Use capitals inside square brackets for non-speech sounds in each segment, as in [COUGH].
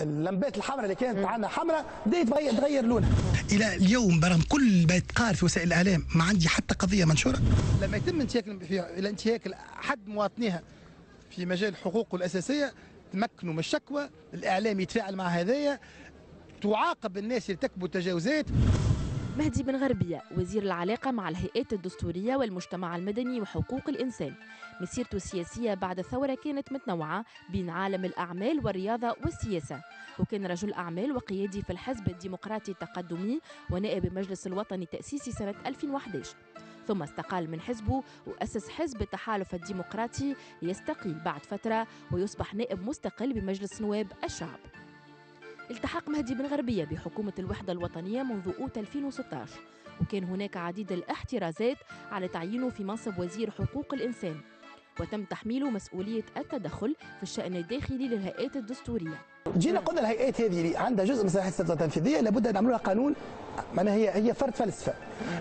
اللمبات الحمراء اللي كانت عندنا حمراء بدات تغير لونها الى اليوم برغم كل ما يتقال في وسائل الاعلام ما عندي حتى قضيه منشوره لما يتم انتهاك الى انتهاك حد مواطنيها في مجال حقوقه الاساسيه تمكنوا من الشكوى الاعلام يتفاعل مع هذايا تعاقب الناس اللي ارتكبوا تجاوزات مهدي بن غربية وزير العلاقة مع الهيئات الدستورية والمجتمع المدني وحقوق الإنسان مسيرته السياسية بعد الثورة كانت متنوعة بين عالم الأعمال والرياضة والسياسة وكان رجل أعمال وقيادي في الحزب الديمقراطي التقدمي ونائب المجلس الوطني التأسيسي سنة 2011 ثم استقال من حزبه وأسس حزب التحالف الديمقراطي ليستقيل بعد فترة ويصبح نائب مستقل بمجلس نواب الشعب التحق مهدي بن غربية بحكومة الوحدة الوطنية منذ أوت 2016 وكان هناك عديد الاحترازات على تعيينه في منصب وزير حقوق الإنسان وتم تحميله مسؤولية التدخل في الشأن الداخلي للهيئات الدستورية جينا قلنا الهيئات هذه اللي عندها جزء من صلاحيات السلطة التنفيذية لابد أن نعملها قانون معناها هي هي فرد فلسفة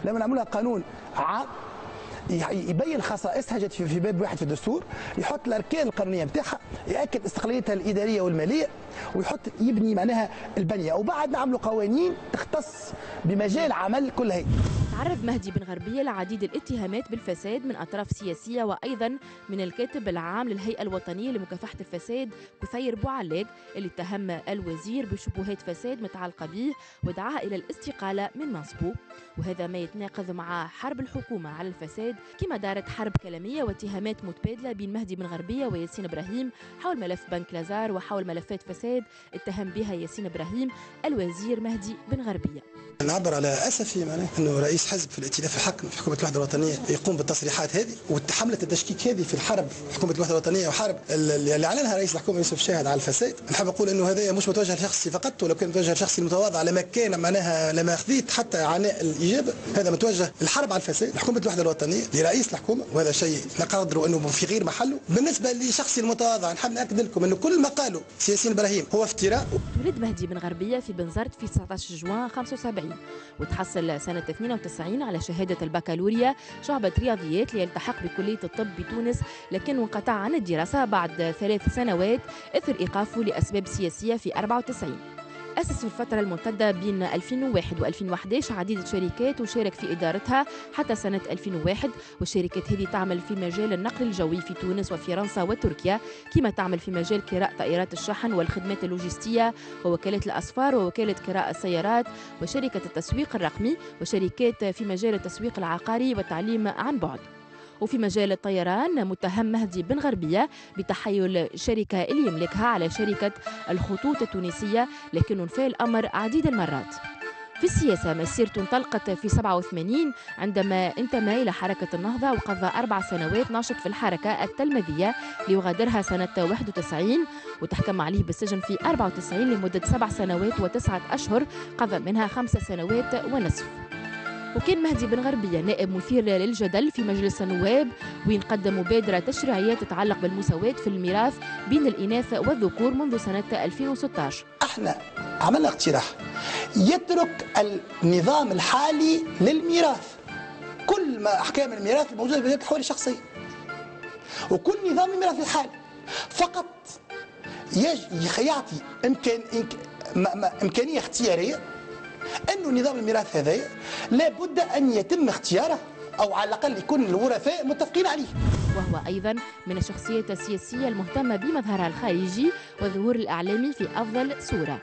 لما نعملها قانون عام يبين خصائصها جت في باب واحد في الدستور يحط الاركان القانونيه نتاعها ياكد استقلاليتها الاداريه والماليه ويحط يبني معناها البنيه وبعد نعملوا قوانين تختص بمجال عمل كل هي تعرض مهدي بن غربية لعديد الاتهامات بالفساد من أطراف سياسية وأيضا من الكاتب العام للهيئة الوطنية لمكافحة الفساد كثير بوعلاق اللي اتهم الوزير بشبهات فساد متعلقة به ودعاها إلى الاستقالة من منصبه وهذا ما يتناقض مع حرب الحكومة على الفساد كما دارت حرب كلامية واتهامات متبادلة بين مهدي بن غربية وياسين إبراهيم حول ملف بنك لازار وحول ملفات فساد اتهم بها ياسين إبراهيم الوزير مهدي بن غربية نعبر على اسفي معناه انه رئيس حزب في الائتلاف الحاكم في حكومه الوحده الوطنيه يقوم بالتصريحات هذه وتحملت التشكيك هذه في الحرب حكومه الوحده الوطنيه وحرب اللي اعلنها رئيس الحكومه يوسف شاهد على الفساد نحب اقول انه هذا مش متوجه لشخصي فقط ولو كان متوجه لشخصي المتواضع لما كان معناها لما خذيت حتى عناء الاجابه هذا متوجه الحرب على الفساد حكومه الوحده الوطنيه لرئيس الحكومه وهذا شيء نقدر انه في غير محله بالنسبه لشخصي المتواضع نحب ناكد لكم انه كل ما قالوا سياسي ابراهيم هو افتراء ولد مهدي بن غربيه في بنزرت في 19 جوان 75 وتحصل سنه 92 على شهاده البكالوريا شعبه رياضيات ليلتحق بكليه الطب بتونس لكنه انقطع عن الدراسه بعد ثلاث سنوات اثر ايقافه لاسباب سياسيه في 94 أسس في الفترة الممتدة بين 2001 و2011 عديد الشركات وشارك في إدارتها حتى سنة 2001 والشركات هذه تعمل في مجال النقل الجوي في تونس وفرنسا وتركيا كما تعمل في مجال كراء طائرات الشحن والخدمات اللوجستية ووكالة الأسفار ووكالة كراء السيارات وشركة التسويق الرقمي وشركات في مجال التسويق العقاري والتعليم عن بعد وفي مجال الطيران متهم مهدي بن غربية بتحيل شركة اللي يملكها على شركة الخطوط التونسية لكنه في الأمر عديد المرات في السياسة مسيرته انطلقت في 87 عندما انتمى إلى حركة النهضة وقضى أربع سنوات ناشط في الحركة التلمذية ليغادرها سنة 91 وتحكم عليه بالسجن في 94 لمدة سبع سنوات وتسعة أشهر قضى منها خمس سنوات ونصف وكان مهدي بن غربية نائب مثير للجدل في مجلس النواب وين قدم مبادرة تشريعية تتعلق بالمساواة في الميراث بين الإناث والذكور منذ سنة 2016 احنا عملنا اقتراح يترك النظام الحالي للميراث كل ما أحكام الميراث الموجودة في حوالي شخصي وكل نظام الميراث الحالي فقط يعطي إمكان إمكانية اختيارية أن نظام الميراث هذا لابد أن يتم اختياره أو على الأقل يكون الورثاء متفقين عليه وهو أيضا من الشخصيات السياسية المهتمة بمظهرها الخارجي والظهور الإعلامي في أفضل صورة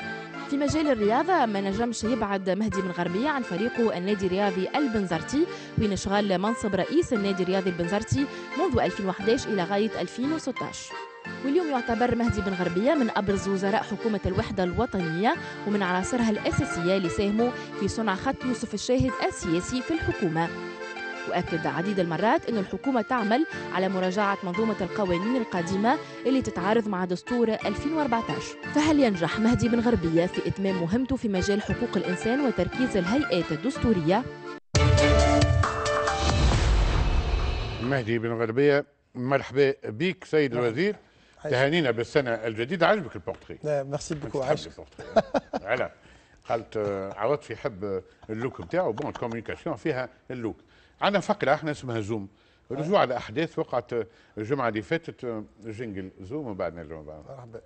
في مجال الرياضة ما نجمش يبعد مهدي من غربية عن فريقه النادي الرياضي البنزرتي وين اشغال منصب رئيس النادي الرياضي البنزرتي منذ 2011 إلى غاية 2016 واليوم يعتبر مهدي بن غربية من أبرز وزراء حكومة الوحدة الوطنية ومن عناصرها الأساسية اللي ساهموا في صنع خط يوسف الشاهد السياسي في الحكومة وأكد عديد المرات أن الحكومة تعمل على مراجعة منظومة القوانين القديمة اللي تتعارض مع دستور 2014 فهل ينجح مهدي بن غربية في إتمام مهمته في مجال حقوق الإنسان وتركيز الهيئات الدستورية؟ مهدي بن غربية مرحبا بك سيد نعم. الوزير تهانينا بالسنه الجديده عجبك البورتري ميرسي بوكو عجبك على قالت آه، عوض يحب اللوك بتاعه بون الكوميونيكاسيون فيها اللوك عندنا فقره احنا اسمها زوم رجوع على آه. احداث وقعت الجمعه اللي فاتت آه، جينجل زوم وبعدنا نرجعوا بعد مرحبا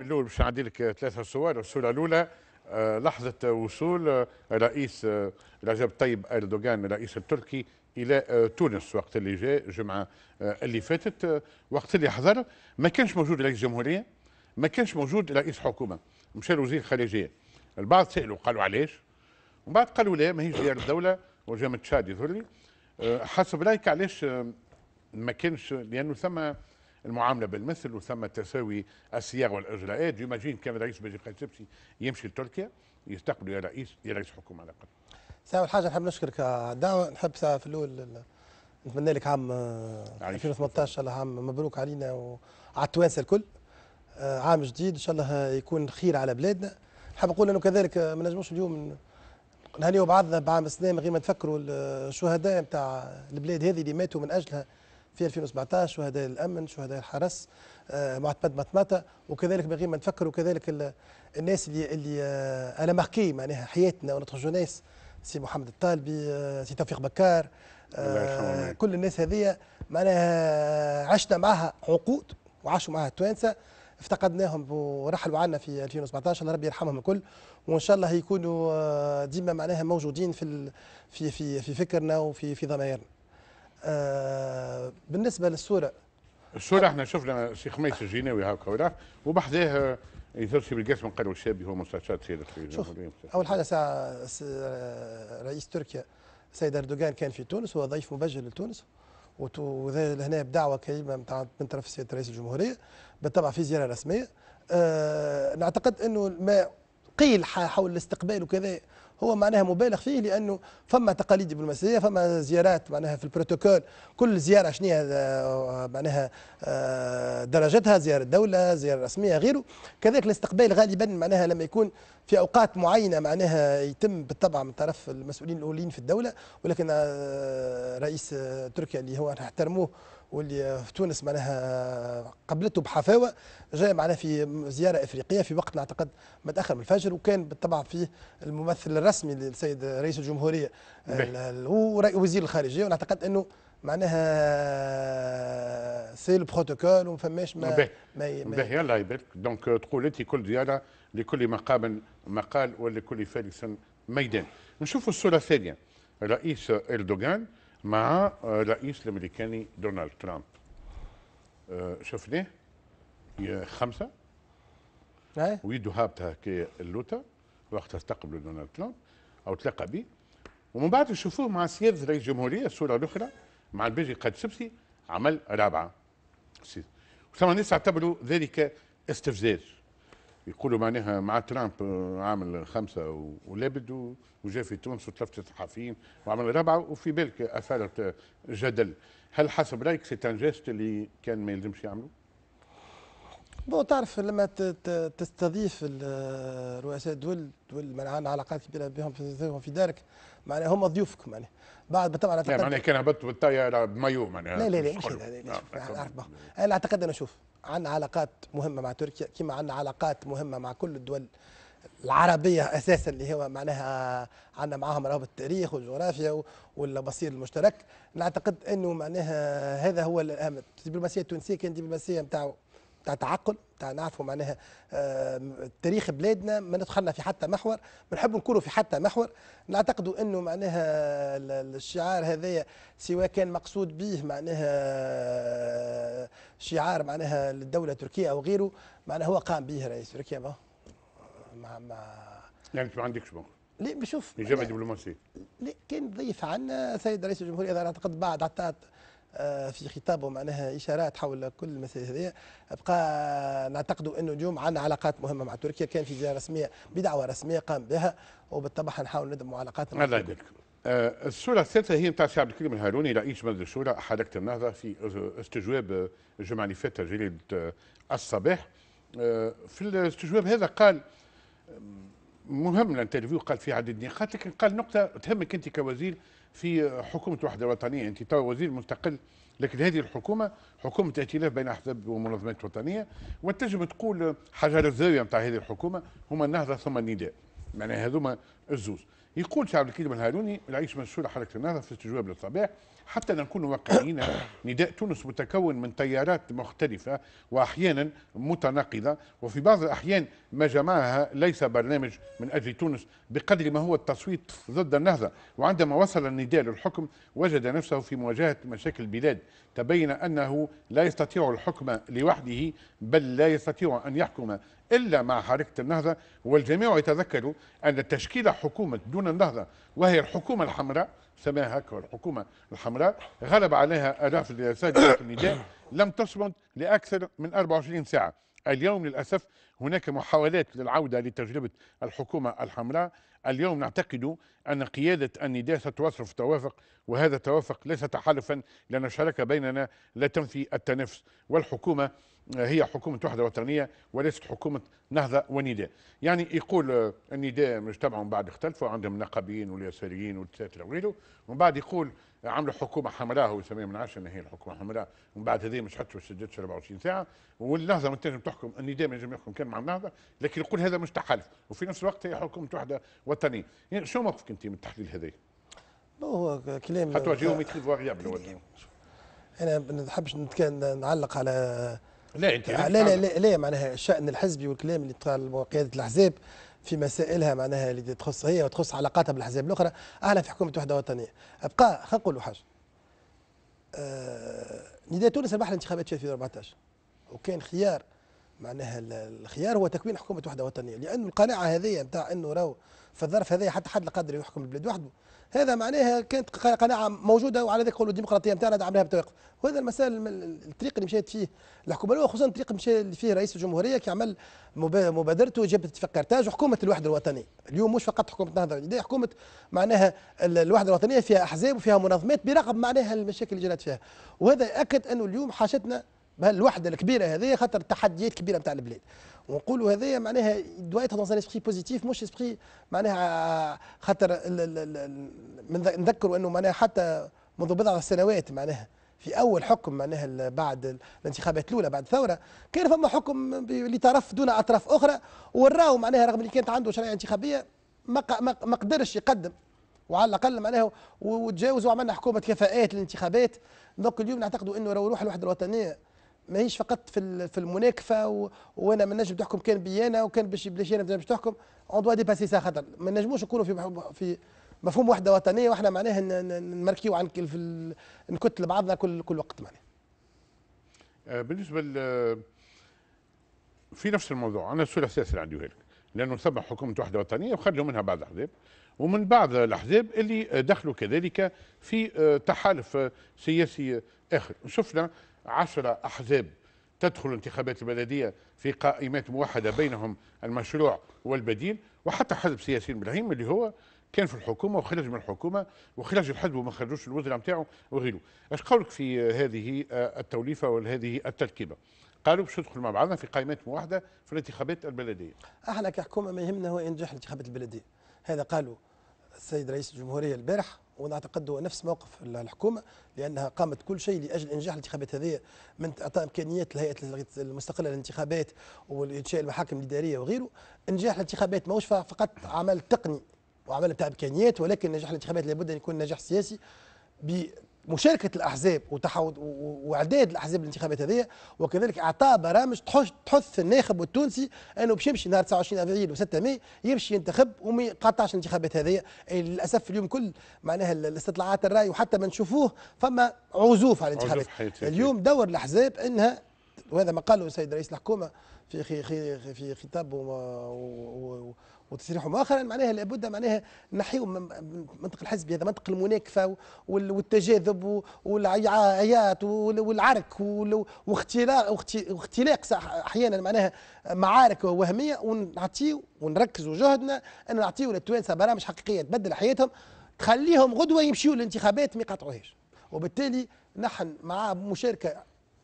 الاول باش نعدي لك ثلاثه صور الصوره الاولى آه، لحظة وصول آه، رئيس آه، رجب طيب أردوغان الرئيس التركي الى تونس وقت اللي جاء الجمعه اللي فاتت وقت اللي حضر ما كانش موجود رئيس جمهوريه ما كانش موجود رئيس حكومه مشى وزير الخارجيه البعض سالوا قالوا علاش وبعد بعد قالوا لا ماهيش ديار الدوله وجا من تشاد يظهر لي حسب رايك علاش ما كانش لانه ثم المعامله بالمثل وثم تساوي الصياغ والاجراءات جيماجين كان رئيس باجي السبسي يمشي لتركيا يستقبل يا رئيس يا رئيس حكومه على الاقل. اول حاجه نحب نشكرك دعوه نحب في الاول نتمنى لك عام 2018 ان شاء الله عام مبروك علينا وعلى التوانسه الكل آه، عام جديد ان شاء الله يكون خير على بلادنا نحب نقول انه كذلك ما نجموش اليوم نهنيو بعضنا بعام من غير ما تفكروا الشهداء نتاع البلاد هذه اللي ماتوا من اجلها في 2017 شهداء الامن شهداء الحرس آه، معتمد متمتة وكذلك بغي ما نفكر وكذلك الناس اللي اللي آه، انا ماركي معناها حياتنا ونتخ جونيس سي محمد الطالبي آه، سي توفيق بكار كل الناس هذه معناها عشنا معها عقود وعاشوا معها التوانسه افتقدناهم ورحلوا عنا في 2017 الله ربي يرحمهم الكل وان شاء الله يكونوا ديما معناها موجودين في في في, في فكرنا وفي في ضمائرنا آه، بالنسبه للصوره الصوره احنا شفنا شيخ ميس الجيناوي هاكا ولا وبحذاه يزرشي بالقاسم قالوا الشابي هو مستشار سيد شوف اول حاجه ساعه آه، رئيس تركيا السيد اردوغان كان في تونس هو ضيف مبجل لتونس وهنا بدعوه كريمه من طرف سياده رئيس الجمهوريه بالطبع في زياره رسميه أه نعتقد انه ما قيل حول الاستقبال وكذا هو معناها مبالغ فيه لانه فما تقاليد دبلوماسيه فما زيارات معناها في البروتوكول كل زياره شنو آه، معناها آه، درجتها زياره دوله زياره رسميه غيره كذلك الاستقبال غالبا معناها لما يكون في اوقات معينه معناها يتم بالطبع من طرف المسؤولين الاولين في الدوله ولكن آه، رئيس تركيا اللي هو نحترموه واللي في تونس معناها قبلته بحفاوه جاء معناها في زياره افريقيه في وقت نعتقد متاخر من الفجر وكان بالطبع فيه الممثل الرسمي للسيد رئيس الجمهوريه ووزير الخارجيه ونعتقد انه معناها سي البروتوكول وما فماش ما ما, باهي يلا يبارك دونك euh, تقول انت كل زياره لكل مقام مقال ولكل فارس ميدان نشوفوا الصوره الثانيه الرئيس اردوغان مع الرئيس آه، الامريكاني دونالد ترامب آه، شفناه يا خمسه ويده هابطه كي اللوتا وقت استقبلوا دونالد ترامب او تلقى به ومن بعد نشوفوه مع سياده رئيس الجمهوريه الصوره الاخرى مع البيجي قد سبسي عمل رابعه ثم الناس اعتبروا ذلك استفزاز يقولوا معناها مع ترامب آه، عامل خمسه ولابد وجا في تونس وتلفت الصحفيين وعمل رابعه وفي بالك اثارت جدل هل حسب رايك سي جيست اللي كان ما يلزمش يعمله؟ بو تعرف لما تستضيف رؤساء دول دول معناها علاقات كبيره بهم في دارك معناها هم ضيوفك معناها بعد طبعا يعني اعتقد معناها كان هبطت بالطياره بمايو معناها لا لا لا مش لا لا آه، آه، آه. انا اعتقد انا شوف عندنا علاقات مهمه مع تركيا كما عندنا علاقات مهمه مع كل الدول العربيه اساسا اللي هو معناها عندنا معاهم روابط التاريخ والجغرافيا والمصير المشترك نعتقد انه معناها هذا هو الاهم الدبلوماسيه التونسيه كانت دبلوماسيه نتاعو بتاع تعقل بتاع نعرفوا معناها آه، تاريخ بلادنا ما ندخلنا في حتى محور بنحب نكونوا في حتى محور نعتقدوا انه معناها الشعار هذايا سواء كان مقصود به معناها آه، شعار معناها للدوله التركيه او غيره معناها هو قام به رئيس تركيا مع مع يعني ما عندكش موقف لا بشوف اجابه دبلوماسيه لا كان ضيف عنا سيد رئيس الجمهوريه اعتقد بعد عطات آه، في خطابه معناها اشارات حول كل المسائل هذه ابقى نعتقد انه اليوم عندنا علاقات مهمه مع تركيا كان في زياره رسميه بدعوه رسميه قام بها وبالطبع نحاول ندعم علاقاتنا مع تركيا آه، الصورة الثالثة هي نتاع سي عبد الكريم الهاروني رئيس مجلس الشورى حركة النهضة في استجواب الجمعة اللي فاتت جريدة الصباح آه، في الاستجواب هذا قال مهم الانترفيو قال في عدد نقاط لكن قال نقطة تهمك أنت كوزير في حكومه وحده وطنيه انت توا وزير مستقل لكن هذه الحكومه حكومه ائتلاف بين احزاب ومنظمات وطنيه وتجب تقول حجر الزاويه نتاع هذه الحكومه هما النهضه ثم النداء معناها هذوما الزوز يقول شعب الكريم الهاروني العيش منشور حركه النهضه في استجواب للصباح حتى نكون واقعيين [COUGHS] نداء تونس متكون من تيارات مختلفة وأحيانا متناقضة وفي بعض الأحيان ما جمعها ليس برنامج من أجل تونس بقدر ما هو التصويت ضد النهضة وعندما وصل النداء للحكم وجد نفسه في مواجهة مشاكل البلاد تبين أنه لا يستطيع الحكم لوحده بل لا يستطيع أن يحكم إلا مع حركة النهضة والجميع يتذكر أن تشكيل حكومة دون النهضة وهي الحكومة الحمراء سماها هكا الحكومه الحمراء غلب عليها الاف الرسائل النداء لم تصمد لاكثر من 24 ساعه اليوم للاسف هناك محاولات للعوده لتجربه الحكومه الحمراء اليوم نعتقد ان قياده النداء في توافق وهذا التوافق ليس تحالفا لان الشراكه بيننا لا تنفي التنافس والحكومه هي حكومة وحدة وطنية وليست حكومة نهضة ونداء يعني يقول آه، النداء مجتمعوا من بعد اختلفوا عندهم النقابيين واليساريين والدساترة وغيره ومن بعد يقول عملوا حكومة حمراء هو يسميها من عشرة هي الحكومة حمراء ومن بعد هذه مش حتى 24 ساعة والنهضة ما تنجم تحكم النداء ما ينجم يحكم كان مع النهضة لكن يقول هذا مش تحالف وفي نفس الوقت هي حكومة وحدة وطنية يعني شو موقفك أنت من التحليل هذا؟ هو كلام خاطر جيومتري فاريابل انا ما نحبش نعلق على لا انت يعني لا لا, لا, لا معناها الشان الحزبي والكلام اللي تقال قياده الاحزاب في مسائلها معناها اللي تخص هي وتخص علاقاتها بالاحزاب الاخرى اعلى في حكومه وحده وطنيه ابقى خلينا نقولوا حاجه آه، نداء تونس ربح الانتخابات في 2014 وكان خيار معناها الخيار هو تكوين حكومه وحده وطنيه لانه القناعه هذه نتاع انه راهو في الظرف هذا حتى حد لا قادر يحكم البلاد وحده هذا معناها كانت قناعه موجوده وعلى ذلك قولوا الديمقراطيه نتاعنا دعمناها بتوقف وهذا المسائل الطريق اللي مشيت فيه الحكومه خصوصا الطريق اللي مشى اللي فيه رئيس الجمهوريه كي عمل مبادرته جابت اتفاق كارتاج وحكومه الوحده الوطنيه اليوم مش فقط حكومه النهضه الوطنيه حكومه معناها الوحده الوطنيه فيها احزاب وفيها منظمات برغم معناها المشاكل اللي جرت فيها وهذا ياكد انه اليوم حاجتنا الوحده الكبيره هذه خاطر التحديات الكبيره نتاع البلاد ونقولوا هذايا معناها دويت دون ان اسبري بوزيتيف مش اسبري معناها خاطر نذكروا انه معناها حتى منذ بضع سنوات معناها في اول حكم معناها بعد الانتخابات الاولى بعد الثوره كان فما حكم لطرف دون اطراف اخرى والراو معناها رغم اللي كانت عنده شرعيه انتخابيه ما ما قدرش يقدم وعلى الاقل معناها وتجاوزوا وعملنا حكومه كفاءات للانتخابات دونك اليوم نعتقدوا انه روح الوحده الوطنيه ماهيش فقط في في المناكفه وانا ما نجمش تحكم كان بيانا وكان باش انا ما تحكم اون دوا ديباسي سا خاطر ما نجموش نكونوا في في مفهوم وحده وطنيه واحنا معناها نمركيو عن في نكتل بعضنا كل كل وقت معناها. آه، بالنسبه في نفس الموضوع انا السؤال الاساسي اللي عندي هيك لانه ثم حكومه وحده وطنيه وخرجوا منها بعض الاحزاب ومن بعض الاحزاب اللي دخلوا كذلك في آه، تحالف آه، سياسي اخر شفنا عشر أحزاب تدخل انتخابات البلدية في قائمات موحدة بينهم المشروع والبديل وحتى حزب سياسي إبراهيم اللي هو كان في الحكومة وخرج من الحكومة وخرج الحزب وما خرجوش الوزراء نتاعو وغيره اش قولك في هذه آه، التوليفة وهذه التركيبة قالوا باش ندخل مع بعضنا في قائمات موحدة في الانتخابات البلدية احنا كحكومة ما يهمنا هو ينجح الانتخابات البلدية هذا قالوا السيد رئيس الجمهورية البارح ونعتقد نفس موقف الحكومه لانها قامت كل شيء لاجل انجاح الانتخابات هذه من اعطاء امكانيات الهيئه المستقله للانتخابات وانشاء المحاكم الاداريه وغيره انجاح الانتخابات ماهوش فقط عمل تقني وعمل بتاع امكانيات ولكن نجاح الانتخابات لابد ان يكون نجاح سياسي مشاركه الاحزاب وتحو... واعداد الاحزاب الانتخابات هذه وكذلك اعطاء برامج تحث تحث الناخب التونسي انه باش يمشي نهار 29 افريل و6 ماي يمشي ينتخب وما يقاطعش الانتخابات هذه للاسف اليوم كل معناها الاستطلاعات الراي وحتى ما نشوفوه فما عزوف على الانتخابات اليوم دور الاحزاب انها وهذا ما قاله السيد رئيس الحكومه في في خطابه وتصريحهم مؤخرا معناها لابد معناها نحيو منطق الحزب هذا منطق المناكفه والتجاذب والعياط والعرك واختلاق واختلاق احيانا معناها معارك وهميه ونعطيو ونركزوا جهدنا ان نعطيو للتوانسه برامج حقيقيه تبدل حياتهم تخليهم غدوه يمشيوا للانتخابات ما يقاطعوهاش وبالتالي نحن مع مشاركه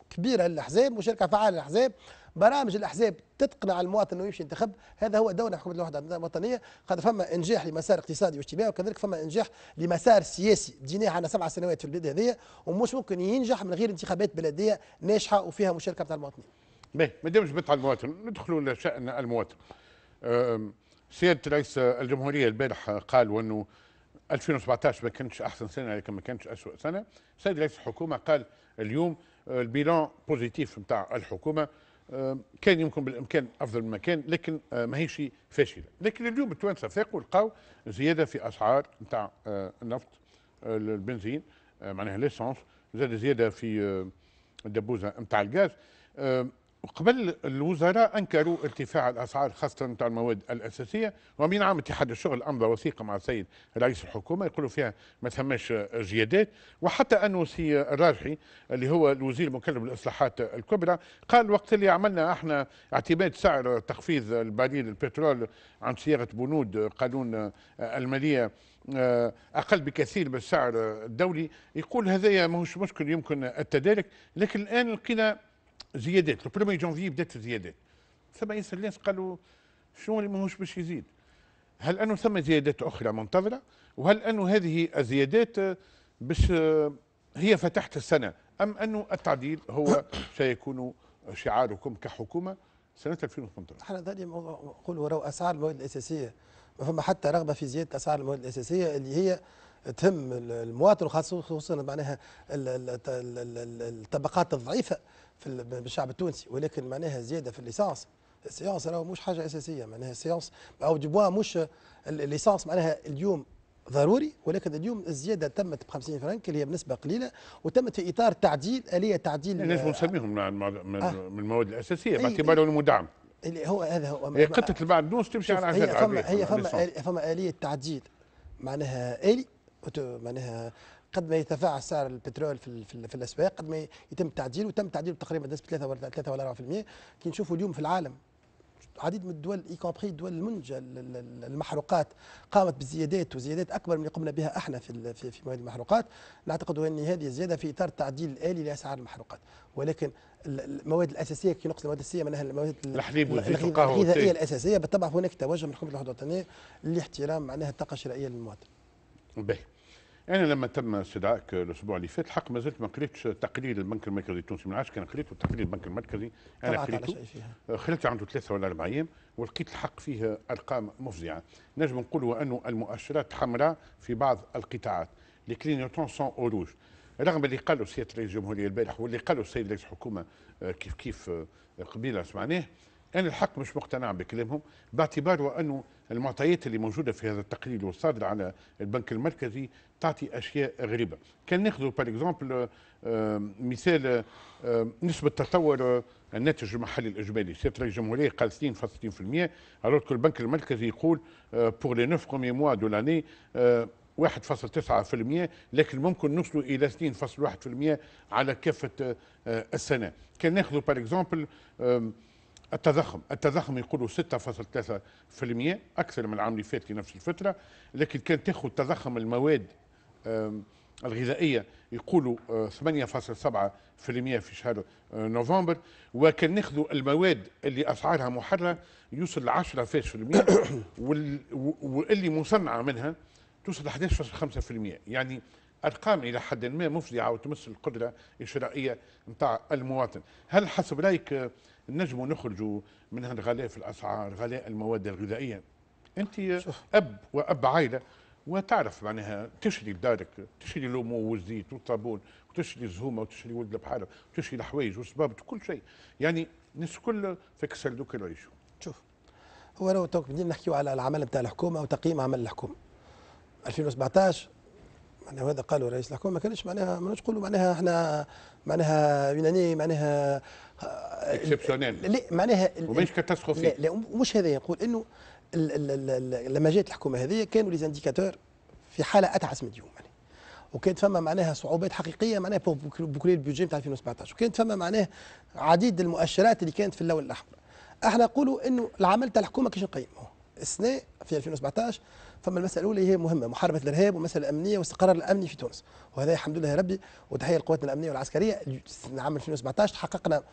كبيره للاحزاب مشاركه فعاله للاحزاب برامج الاحزاب تقنع المواطن انه يمشي ينتخب هذا هو دور حكومه الوحده الوطنيه قد فما انجاح لمسار اقتصادي واجتماعي وكذلك فما انجاح لمسار سياسي ديناه على سبع سنوات في البلاد هذه ومش ممكن ينجح من غير انتخابات بلديه ناجحه وفيها مشاركه بتاع المواطنين. باهي ما دامش بتاع المواطن ندخلوا لشان المواطن. سياده رئيس الجمهوريه البارح قال وانه 2017 ما كانتش احسن سنه لكن ما كانتش اسوء سنه، سيد رئيس الحكومه قال اليوم البيلان بوزيتيف نتاع الحكومه كان يمكن بالامكان افضل من مكان لكن آه، ماهيش فاشله لكن اليوم التوانسه فاقوا لقاو زياده في اسعار نتاع آه، النفط آه، البنزين معناها ليسونس زاد زياده في الدبوزه نتاع الغاز قبل الوزراء انكروا ارتفاع الاسعار خاصه نتاع المواد الاساسيه ومن عام اتحاد الشغل امضى وثيقه مع السيد رئيس الحكومه يقولوا فيها ما ثماش زيادات وحتى انه سي الراجحي اللي هو الوزير المكلف بالاصلاحات الكبرى قال وقت اللي عملنا احنا اعتماد سعر تخفيض البريد البترول عن صياغه بنود قانون الماليه آه، اقل بكثير من السعر الدولي يقول هذايا ماهوش مشكل يمكن التدارك لكن الان لقينا زيادات لو بريمي جونفي بدات الزيادات ثم الناس قالوا شنو اللي ماهوش باش يزيد هل انه ثم زيادات اخرى منتظره وهل انه هذه الزيادات باش هي فتحت السنه ام انه التعديل هو [COUGHS] سيكون شعاركم كحكومه سنه 2018 احنا ذلك نقول وراء اسعار المواد الاساسيه ما فما حتى رغبه في زياده اسعار المواد الاساسيه اللي هي تهم المواطن خصوصا معناها الطبقات الضعيفه في الشعب التونسي ولكن معناها زياده في الليسانس السيونس راهو مش حاجه اساسيه معناها السيونس او ديبوا مش الليسانس معناها اليوم ضروري ولكن اليوم الزياده تمت ب 50 فرنك اللي هي بنسبه قليله وتمت في اطار تعديل اليه تعديل الناس آه، نسميهم من, آه. من المواد الاساسيه إيه، باعتباره انه مدعم اللي هو هذا هو قطه البعد نوس تمشي على هي فما هي فما فما اليه تعديل معناها الي معناها قد ما يتفاعل سعر البترول في, في, في الاسواق قد ما يتم تعديله وتم تعديله تقريبا بنسبه 3 ولا 3 ولا 4% كي نشوفوا اليوم في العالم عديد من الدول اي كومبري الدول المنتجه المحروقات قامت بزيادات وزيادات اكبر من اللي قمنا بها احنا في في في مواد المحروقات نعتقد ان هذه الزياده في اطار تعديل الي لاسعار المحروقات ولكن المواد الاساسيه كي نقصد المواد الاساسيه معناها المواد الحليب والزيت والقهوه الغذائيه الاساسيه بالطبع هناك توجه من حكومه الوحده الوطنيه لاحترام معناها الطاقه الشرائيه للمواطن. باهي انا لما تم استدعائك الاسبوع اللي فات الحق ما زلت ما قريتش تقرير البنك المركزي التونسي من عاش كان قريته تقرير البنك المركزي انا قريته خلت عنده ثلاثه ولا اربع ايام ولقيت الحق فيه ارقام مفزعه نجم نقولوا انه المؤشرات حمراء في بعض القطاعات لي كلينيوتون سون اوروج رغم اللي قالوا سياده رئيس الجمهوريه البارح واللي قالوا السيد رئيس الحكومه آه، كيف كيف آه، قبيله سمعناه انا الحق مش مقتنع بكلامهم باعتبار انه المعطيات اللي موجوده في هذا التقرير والصادر على البنك المركزي تعطي اشياء غريبه كان ناخذوا بار اكزومبل آه، آه، مثال آه، نسبه تطور الناتج المحلي الاجمالي سيادة رئيس الجمهوريه قال 2.60% الوغ البنك المركزي يقول بور لي 9 بروميي موا دو لاني 1.9% لكن ممكن نوصلوا الى 2.1% على كافه السنه كان ناخذوا بار اكزومبل التضخم التضخم يقولوا 6.3% اكثر من العام اللي فات في نفس الفتره لكن كان تاخذ تضخم المواد الغذائيه يقولوا 8.7% آه، في شهر آه، نوفمبر وكان ناخذوا المواد اللي اسعارها محرره يوصل ل 10% [COUGHS] واللي مصنعه منها توصل ل 11.5% يعني ارقام الى حد ما مفزعه وتمس القدره الشرائيه نتاع المواطن، هل حسب رايك آه، نجموا نخرجوا من الغلاء في الاسعار، غلاء المواد الغذائيه؟ انت اب واب عائله وتعرف معناها تشري لدارك تشري لومو والزيت والصابون وتشري الزهومه وتشري ولد البحار وتشري الحوايج والصبابط وكل شيء يعني الناس الكل فكسر دوك العيش شوف هو لو توك بدينا نحكيو على العمل نتاع الحكومه وتقييم عمل الحكومه 2017 معناها هذا قالوا رئيس الحكومه ما كانش معناها ما نقولوا معناها احنا معناها يوناني معناها اكسبسيونيل آه، لا معناها ومش فيه لا, لا مش هذا يقول انه لما جات الحكومه هذه كانوا لي زانديكاتور في حاله اتعس من اليوم يعني وكانت فما معناها صعوبات حقيقيه معناها بوكلي البيجي نتاع 2017 وكانت فما معناها عديد المؤشرات اللي كانت في اللون الاحمر احنا نقولوا انه العمل تاع الحكومه كيش نقيمه السنه في 2017 فما المساله الاولى هي مهمه محاربه الارهاب والمساله الامنيه والاستقرار الامني في تونس وهذا الحمد لله يا ربي وتحيه لقواتنا الامنيه والعسكريه عام 2017 حققنا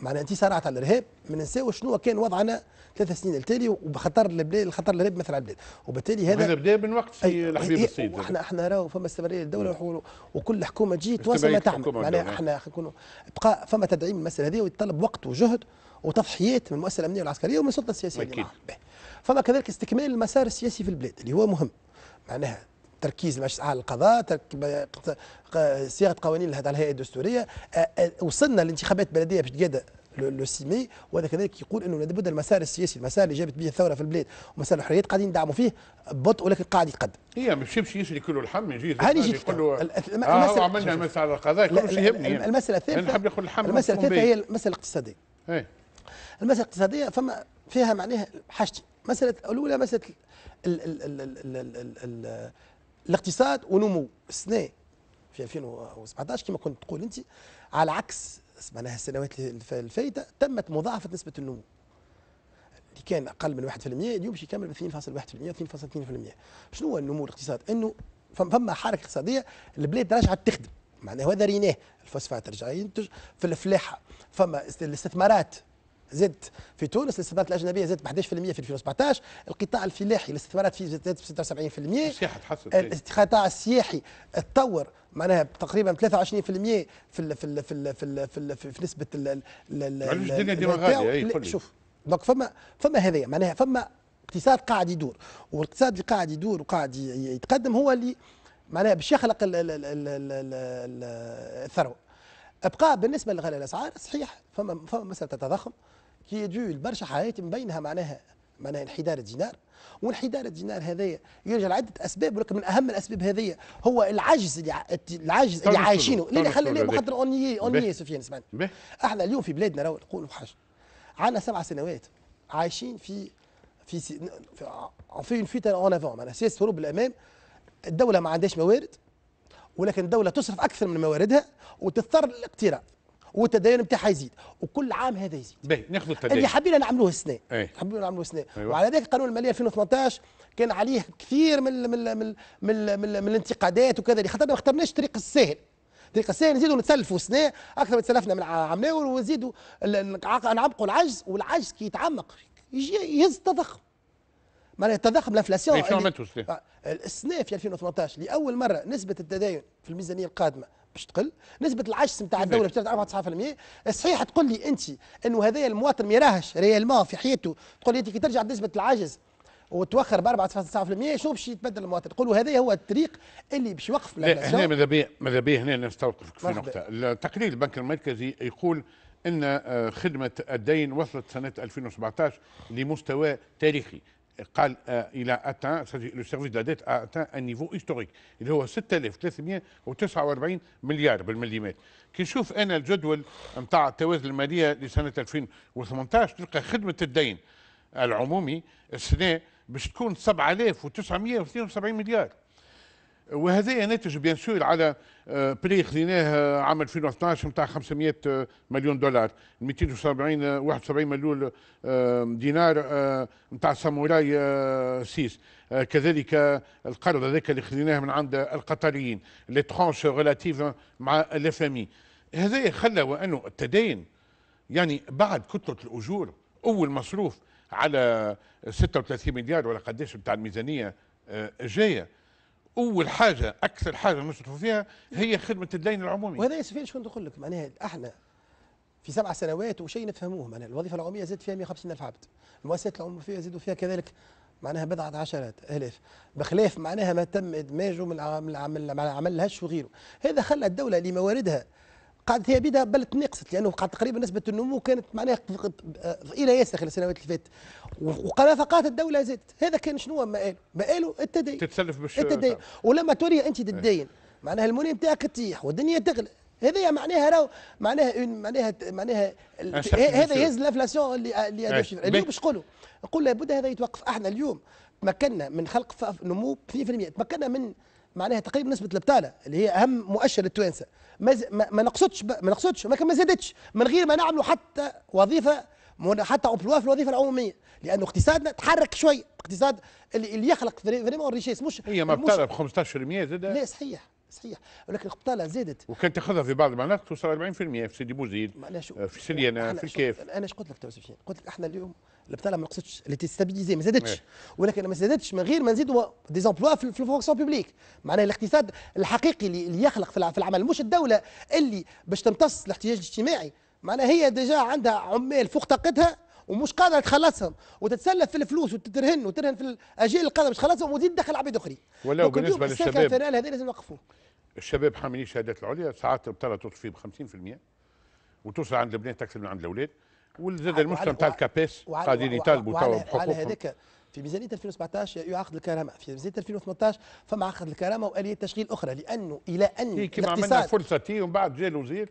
معناها انت صارعت على الارهاب ما ننساوش شنو كان وضعنا ثلاث سنين التالي وخطر البلاد الخطر الارهاب مثل على البلاد وبالتالي هذا بدا من وقت في الحبيب إيه، السيد احنا احنا راهو فما استمراريه للدوله نعم. وكل حكومه تجي تواصل ما تعمل معناها احنا نكونوا بقى فما تدعيم المساله هذه ويتطلب وقت وجهد وتضحيات من المؤسسه الامنيه والعسكريه ومن السلطه السياسيه اكيد نعم. فما كذلك استكمال المسار السياسي في البلاد اللي هو مهم معناها تركيز على القضاء صياغه قوانين لهذا الهيئه الدستوريه وصلنا لانتخابات بلديه باش تقاد لو سيمي وهذا كذلك يقول انه لابد المسار السياسي المسار اللي جابت به الثوره في البلاد ومسار الحريات قاعدين ندعموا فيه ببطء ولكن قاعد يتقدم. هي ما يمشيش يشري كله الحم يجي هاني جيت يقول له اه عملنا المسألة القضاء كل شيء يهمني يعني. المسألة الثالثة المسألة الثالثة هي المسألة الاقتصادية إيه. المسألة الاقتصادية فما فيها معناها حاجتي مسألة الأولى مسألة الاقتصاد ونمو السنه في 2017 كما كنت تقول انت على عكس معناها السنوات الفايته تمت مضاعفه نسبه النمو اللي كان اقل من 1% اليوم باش يكمل ب 2.1% 2.2% شنو هو النمو الاقتصاد؟ انه فما حركه اقتصاديه البلاد رجعت تخدم معناها هذا ريناه الفوسفات رجع ينتج في الفلاحه فما الاستثمارات زاد في تونس الاستثمارات الاجنبيه زادت ب 11% في 2017 القطاع الفلاحي الاستثمارات فيه زادت ب 76% السياحه تحسنت القطاع السياحي تطور معناها تقريبا 23% في ال في ال في في في, في نسبه ال الدنيا ديما غاليه شوف دونك فما فما هذايا معناها فما اقتصاد قاعد يدور والاقتصاد اللي قاعد يدور وقاعد يتقدم هو اللي معناها باش يخلق الثروه ابقى بالنسبه لغلاء الاسعار صحيح فما فما مساله التضخم هي دول برشا حاجات بينها معناها معناها انحدار الدينار وانحدار الدينار هذايا يرجع لعده اسباب ولكن من اهم الاسباب هذايا هو العجز اللي العجز اللي عايشينه لا لا خلي خاطر اونيي اونيي سفيان اسمعني احنا اليوم في بلادنا راهو نقولوا حاجه عندنا سبع سنوات عايشين في في في في في اون افون معناها سياسه هروب للامام الدوله ما عندهاش موارد ولكن الدوله تصرف اكثر من مواردها وتضطر للاقتراض والتدين بتاعها يزيد وكل عام هذا يزيد باهي ناخذ التدين اللي حبينا نعملوه السنه ايه؟ حبينا نعملوه السنه أيوة. وعلى ذلك القانون الماليه 2018 كان عليه كثير من من من من, من, من الانتقادات وكذا خاطر ما اخترناش الطريق السهل الطريق السهل نزيدوا نتسلفوا سنه اكثر ما تسلفنا من عمناول ونزيدوا نعمقوا العجز والعجز كي يتعمق يجي يهز التضخم معناها التضخم الانفلاسيون شنو السنه؟ آه، في 2018 لاول مره نسبه التداين في الميزانيه القادمه باش تقل نسبه العجز نتاع الدوله بتاعت 4.9% صحيح تقول لي انت انه هذايا المواطن ما يراهش ريالمون في حياته تقول لي انت كي ترجع نسبه العجز وتوخر ب 4.9% شو باش يتبدل المواطن تقولوا هذا هو الطريق اللي باش يوقف لا هنا ماذا بيا ماذا بيا هنا نستوقفك في نقطه تقرير البنك المركزي يقول ان آه، خدمه الدين وصلت سنه 2017 لمستوى تاريخي قال الى اتان لو سيرفيس دو ديت اتان ان نيفو هيستوريك اللي هو 6349 مليار بالمليمات كي نشوف انا الجدول نتاع التوازن الماليه لسنه 2018 تلقى خدمه الدين العمومي السنه باش تكون 7972 مليار وهذا ناتج بيان سور على بري آه، خذيناه آه، عام 2012 نتاع 500 مليون دولار 270 71 آه، مليون دينار نتاع ساموراي 6 كذلك القرض هذاك اللي خذيناه من عند القطريين لي ترونش ريلاتيف مع الاف ام هذا خلى وانه التدين يعني بعد كتله الاجور اول مصروف على 36 مليار ولا قداش نتاع الميزانيه جايه اول حاجه اكثر حاجه نصرفوا فيها هي خدمه الدين العمومي وهذا يا سفيان شكون نقول لك معناها احنا في سبع سنوات وشيء نفهموه معناها الوظيفه العموميه زاد فيها 150 الف عبد المؤسسات العموميه زادوا فيها كذلك معناها بضعة عشرات آلاف بخلاف معناها ما تم إدماجه من العمل ما عملهاش وغيره هذا خلى الدولة لمواردها قعدت هي بدا بل تنقصت لانه قاعد تقريبا نسبه النمو كانت معناها الى ياسر خلال السنوات اللي فاتت وقرافقات الدوله زادت هذا كان شنو مآل مآله التدين تتسلف بالش التدين ولما تري انت إيه. تدين معناها المونيه نتاعك تطيح والدنيا تغلى هذا معناها راهو معناها معناها معناها هذا يهز الانفلاسيون اللي اللي إيه. اليوم باش نقولوا نقول لابد هذا يتوقف احنا اليوم تمكنا من خلق نمو 2% تمكنا من معناها تقريبا نسبه البطاله اللي هي اهم مؤشر للتوانسه ما, ز... ما ما نقصدش ب... ما نقصدش ما, ما زادتش من غير ما نعملوا حتى وظيفه حتى امبلوا في الوظيفه العموميه لانه اقتصادنا تحرك شوي اقتصاد اللي, اللي يخلق فريمون ريشيس مش هي ما بطاله ب 15% زاد لا صحيح صحيح ولكن البطاله زادت وكان تاخذها في بعض المناطق توصل 40% في سيدي بوزيد آه، في سليانه في الكيف انا ايش قلت لك تو قلت لك احنا اليوم البطاله ما نقصتش اللي تستابيليزي ما زادتش إيه. ولكن ما زادتش من غير ما نزيدوا ديزامبلوا في الفونكسيون بوبليك معناها الاقتصاد الحقيقي اللي يخلق في العمل مش الدوله اللي باش تمتص الاحتياج الاجتماعي معناها هي ديجا عندها عمال فوق طاقتها ومش قادره تخلصهم وتتسلف في الفلوس وتترهن وترهن في الاجيال القادمه باش تخلصهم وتزيد تدخل عباد اخرين ولو بالنسبه للشباب هذا لازم نوقفوه الشباب حاملين الشهادات العليا ساعات البطاله توصل فيه ب 50% وتوصل عند البنات اكثر من عند الاولاد والزاد المستوى تاع الكابيس قاعدين يطالبوا توا بحقوقهم على هذاك في ميزانيه 2017 يعقد الكرامه في ميزانيه 2018 فما عقد الكرامه واليه تشغيل اخرى لانه الى ان إيه، كما عملنا فرصه ومن بعد جاء الوزير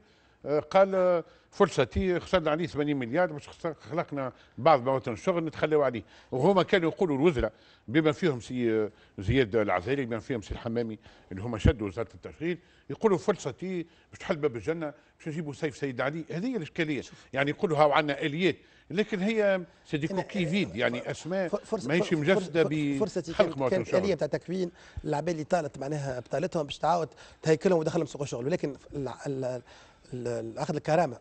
قال فرصتي خسرنا عليه 80 مليار باش خلقنا بعض مواطن الشغل نتخلاو عليه وهما كانوا يقولوا الوزراء بما فيهم سي زياد العزيري بما فيهم سي الحمامي اللي هما شدوا وزاره التشغيل يقولوا فرصتي باش تحل باب الجنه باش نجيبوا سيف سيد علي هذه هي الاشكاليه يعني يقولوا هاو عندنا اليات لكن هي سي دي كوكي فيد يعني اسماء ماهيش مجسده بخلق مواطن الشغل الاليه بتاع تكوين العباد اللي طالت معناها بطالتهم باش تعاود تهيكلهم ودخلهم سوق الشغل ولكن الاخذ الكرامه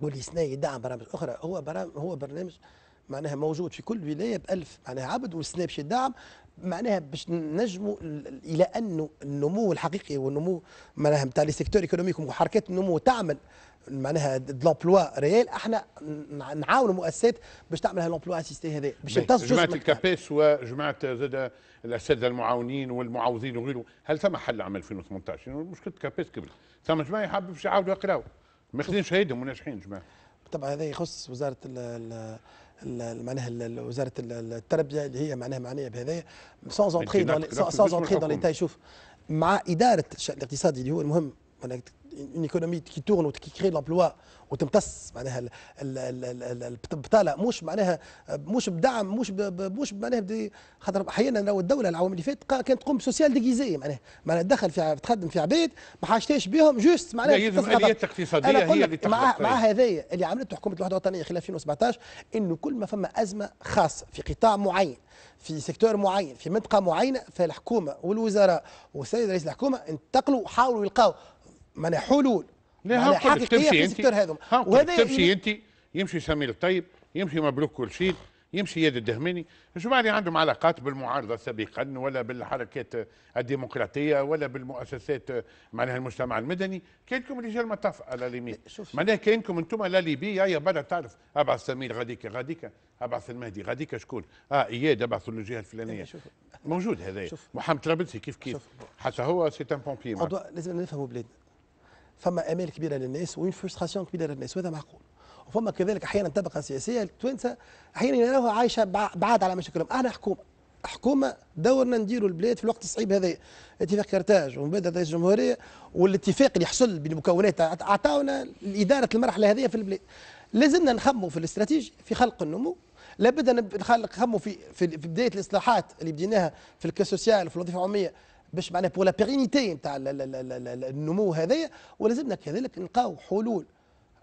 واللي سنة يدعم برامج اخرى هو برامج هو برنامج معناها موجود في كل ولايه ب 1000 معناها عبد والسناب يدعم معناها باش نجموا الى انه النمو الحقيقي والنمو معناها نتاع لي سيكتور ايكونوميك وحركات النمو تعمل معناها دلومبلوا ريال احنا نعاونوا مؤسسات باش تعمل هالومبلوا اسيستي هذا باش يمتص جماعه الكاباس وجماعه زاد الاساتذه المعاونين والمعوضين وغيره هل ثم حل عام 2018 مشكله الكاباس قبل ثم جماعه يحبوا باش يعاودوا يقراوا ماخذين شهادهم وناجحين جماعه طبعا هذا يخص وزاره معناها وزاره التربيه اللي هي معناها معنيه بهذايا سونز انتخي سونز انتخي دون ليتا يشوف مع اداره الشان الاقتصادي اللي هو المهم tourne ou qui crée وكي كري لامبلوا وتمتص معناها البطاله مش معناها مش بدعم مش مش معناها خاطر احيانا لو الدوله العوام اللي فاتت كانت تقوم بسوسيال ديغيزي معناها معناها تدخل في تخدم في عباد ما حاجتهاش بهم جوست معناها هي اليات الاقتصاديه هي اللي مع مع هذايا اللي عملته حكومه الوحده الوطنيه خلال 2017 انه كل ما فما ازمه خاصه في قطاع معين في سيكتور معين في منطقه معينه فالحكومه والوزراء والسيد رئيس الحكومه انتقلوا وحاولوا يلقاو معناها حلول لا هنقول تمشي انت وهذا تمشي يعني انت يمشي سمير الطيب يمشي مبروك كل شيء يمشي يد الدهميني الجماعه اللي عندهم علاقات بالمعارضه سابقا ولا بالحركات الديمقراطيه ولا بالمؤسسات معناها المجتمع المدني كانكم رجال مطاف على ليميت معناها كانكم انتم لا ليبيا يا برا تعرف ابعث سمير غاديك غاديك ابعث المهدي غاديك شكون اه اياد ابعث الجهه الفلانيه موجود هذا محمد ترابلسي كيف كيف شوف. حتى هو سي ان بومبي لازم نفهموا بلادنا فما امال كبيره للناس وين فرستراسيون كبيره للناس وهذا معقول وفما كذلك احيانا طبقه سياسيه التوانسه احيانا يراوها عايشه بعاد على مشاكلهم احنا حكومه حكومه دورنا نديروا البلاد في الوقت الصعيب هذا اتفاق كرتاج ومبادره رئيس الجمهوريه والاتفاق اللي حصل بين مكونات اعطاونا اداره المرحله هذه في البلاد لازمنا نخموا في الاستراتيجي في خلق النمو لابد نخلق خموا في في بدايه الاصلاحات اللي بديناها في الكاسوسيال وفي الوظيفه العموميه باش معناها بو لا بيرينيتي نتاع النمو هذايا ولازمنا كذلك نلقاو حلول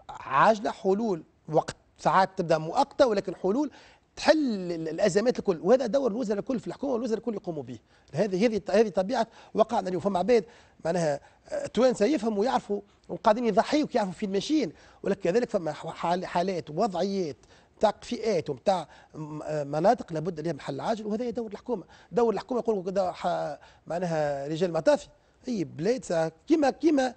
عاجله حلول وقت ساعات تبدا مؤقته ولكن حلول تحل الازمات الكل وهذا دور الوزراء الكل في الحكومه والوزراء الكل يقوموا به هذه هذه هذه طبيعه وقعنا اليوم فما عباد معناها التوانسه آه، يفهموا ويعرفوا وقاعدين يضحيوا ويعرفوا فين ماشيين ولكن كذلك فما حالات ووضعيات تاع فئات ومتاع آه، مناطق لابد لها محل عاجل وهذا دور الحكومه دور الحكومه يقول كذا معناها رجال مطافي اي بلاد كيما كيما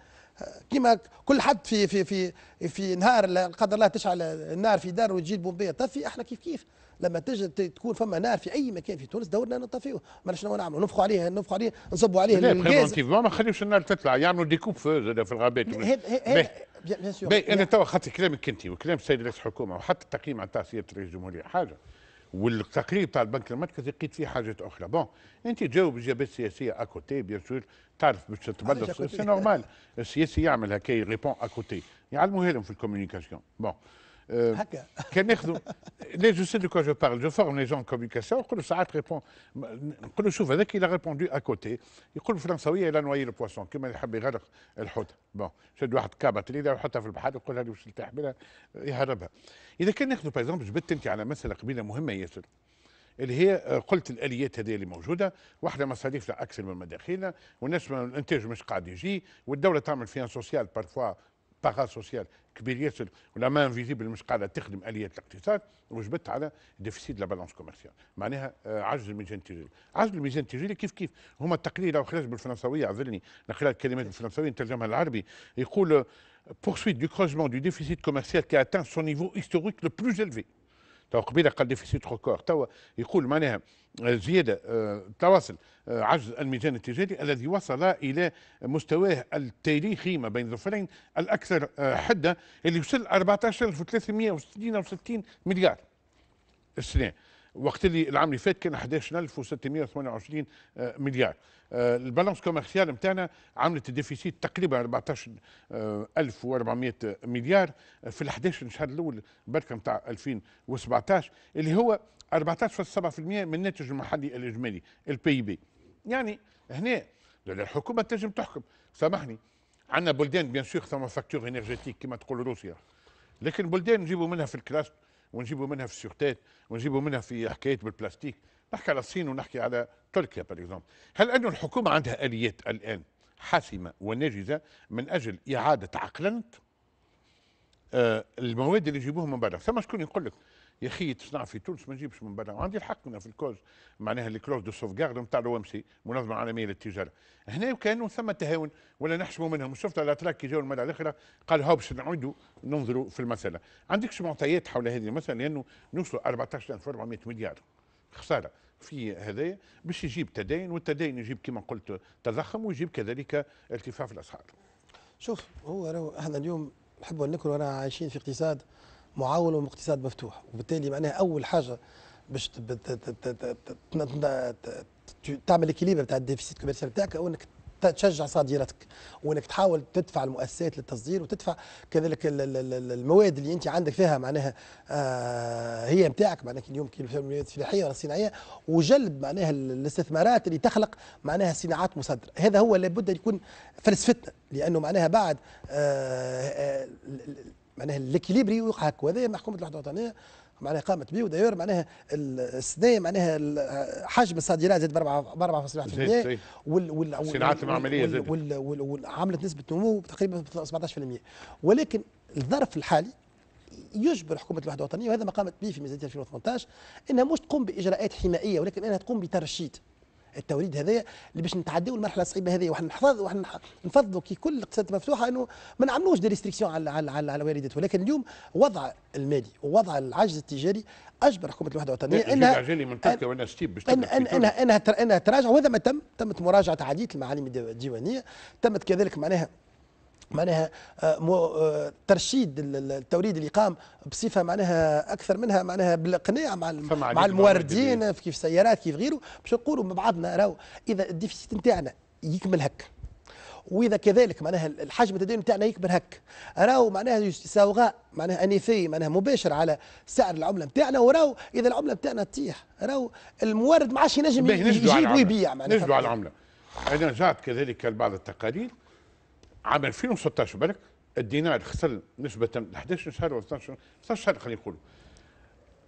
كيما كل حد في في في في نهار لا قدر الله تشعل النار في دار وتجي البومبيه تطفي احنا كيف كيف لما تجي تكون فما نار في اي مكان في تونس دورنا نطفيوه ما شنو نعملوا ننفخوا عليه ننفخوا عليه نصبوا عليه لا ما نخليوش النار تطلع يعملوا ديكوب في الغابات بيان سور انا توا خاطر كلامك انت وكلام السيد رئيس الحكومه وحتى التقييم على سياده رئيس الجمهوريه حاجه والتقرير تاع البنك المركزي لقيت فيه حاجات اخرى بون انت تجاوب اجابات سياسيه اكوتي بيان سور تعرف باش تتبدل سي نورمال السياسي يعمل هكا يريبون اكوتي يعلموها لهم في الكوميونيكاسيون بون كان ناخذوا لي جو سي de quoi جو parle. Je لي جون gens نقول له ساعات répond نقول له شوف هذاك اللي a ا كوتي يقول بالفرنساويه il نوايي لو بواسون كيما كما اللي يغرق الحوت. بون شد واحد كابه تريدها ويحطها في البحر يقول هذه واش تلتاح يهربها. اذا كان ناخذ باغ جبت انت على مساله قبيله مهمه ياسر. اللي هي قلت الاليات هذه اللي موجوده واحنا مصاريفنا اكثر من مداخيلنا والناس الانتاج مش قاعد يجي والدوله تعمل فيها سوسيال بارفوا باغا سوسيال كبير ياسر ولا ما انفيزيبل مش قاعده تخدم اليات الاقتصاد وجبت على ديفيسيت لا بالونس كوميرسيال معناها آه، عجز الميزان التجاري عجز الميزان التجاري كيف كيف هما التقرير لو خرج بالفرنسويه عذرني نقرا الكلمات بالفرنسويه نترجمها للعربي يقول euh, poursuite du creusement du déficit commercial qui a atteint son niveau historique le plus élevé. تو قبيله قال ديفيسيت ريكور تو يقول معناها آه، زياده آه، تواصل آه، عجز الميزان التجاري الذي وصل الى مستواه التاريخي ما بين ظفرين الاكثر حده اللي وصل 14360 مليار السنه وقت اللي العام اللي فات كان 11628 آه، مليار آه، البالانس كوميرسيال نتاعنا عملت ديفيسيت تقريبا 14400 آه، مليار في ال 11 شهر الاول بركه نتاع 2017 اللي هو 14.7% من الناتج المحلي الاجمالي البي بي e يعني هنا الحكومه تنجم تحكم سامحني عندنا بلدان بيان سور ثم فاكتور انرجيتيك كما تقول روسيا لكن بلدان نجيبوا منها في الكلاس ونجيبوا منها في السيرتات ونجيبوا منها في حكايه بالبلاستيك نحكي على الصين ونحكي على تركيا بالإكزامبل هل أن الحكومة عندها آليات الآن حاسمة وناجزه من أجل إعادة عقلنة آه، المواد اللي يجيبوها من برا ثم شكون يقول لك يا اخي تصنع في تونس ما نجيبش من برا وعندي الحق في الكوز معناها الكلوز دو سوفغارد نتاع الاو ام سي منظمه عالميه للتجاره هنا وكانوا ثم تهاون ولا نحسبوا منهم شفت الاتراك كي جاوا المره الاخرى قال هوبش نعودوا ننظروا في المساله عندكش معطيات حول هذه المساله لانه نوصلوا 14400 مليار خساره في هذايا باش يجيب تدين والتدين يجيب كما قلت تضخم ويجيب كذلك ارتفاع في الاسعار شوف هو احنا اليوم نحبوا نذكروا رانا عايشين في اقتصاد معاون واقتصاد مفتوح وبالتالي معناها اول حاجه باش تعمل الكليبر بتاع الديفيسيت كوميرسيال بتاعك او انك تشجع صادراتك وانك تحاول تدفع المؤسسات للتصدير وتدفع كذلك المواد اللي انت عندك فيها معناها هي نتاعك معناها اليوم كيف المواد الفلاحيه ولا الصناعيه وجلب معناها الاستثمارات اللي تخلق معناها صناعات مصدره هذا هو لابد يكون فلسفتنا لانه معناها بعد معناها الليكيليبري وقع هكا وهذا محكومه الوحده الوطنيه معناها قامت به ودايور معناها السنه معناها حجم الصادرات زاد ب 4.1% والصناعات المعمليه زادت وعملت نسبه نمو تقريبا 17% ولكن الظرف الحالي يجبر حكومه الوحده الوطنيه وهذا ما قامت به في ميزانيه 2018 انها مش تقوم باجراءات حمائيه ولكن انها تقوم بترشيد التوريد هذايا اللي باش نتعداو المرحله الصعيبه هذه وحنحفظ وحنفضلوا كي كل الاقتصادات مفتوحه انه ما نعملوش دي ريستريكسيون على على على, الواردات ولكن اليوم وضع المالي ووضع العجز التجاري اجبر حكومه الوحده الوطنيه انها إن إن انها انها انها تراجع وهذا ما تم تمت مراجعه عديد المعالم الديوانيه تمت كذلك معناها معناها آه، آه، ترشيد التوريد اللي قام بصفه معناها اكثر منها معناها بالاقناع مع مع الموردين كيف سيارات كيف غيره باش نقولوا مع بعضنا راهو اذا الديفيسيت نتاعنا يكمل هك واذا كذلك معناها الحجم التدين نتاعنا يكبر هك راهو معناها سوغاء معناها انيثي معناها مباشر على سعر العمله نتاعنا وراهو اذا العمله نتاعنا تطيح راهو المورد ما عادش ينجم يجيب ويبيع معناها نجدوا على العمله عندنا رجعت كذلك بعض التقارير عام 2016 بالك الدينار خسر نسبة 11 شهر و 12 شهر خلينا نقولوا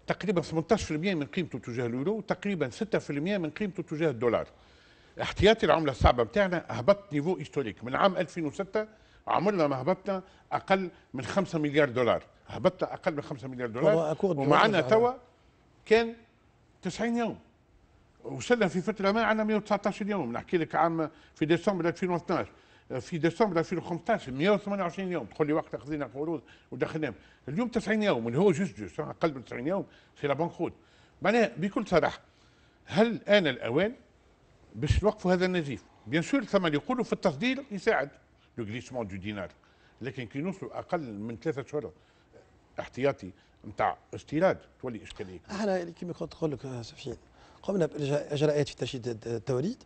تقريبا 18% من قيمته تجاه اليورو وتقريبا 6% من قيمته تجاه الدولار احتياطي العملة الصعبة بتاعنا هبط نيفو هيستوريك من عام 2006 عمرنا ما هبطنا أقل من 5 مليار دولار هبطنا أقل من 5 مليار دولار ومعنا توا كان 90 يوم وصلنا في فترة ما عندنا 119 يوم نحكي لك عام في ديسمبر 2012 في ديسمبر 2015 128 يوم تقول لي وقت خذينا قروض ودخلناهم اليوم 90 يوم اللي هو جوست جوست اقل من 90 يوم سي لا بانكروت معناها بكل صراحه هل آن الأوان باش نوقفوا هذا النزيف؟ بيان سور ثم اللي يقولوا في التصدير يساعد لو غليسمون دو دينار لكن كي نوصلوا أقل من ثلاثة شهور احتياطي نتاع استيراد تولي إشكالية. احنا كيما كنت نقول لك سفيان قمنا بإجراءات في تشييد التوريد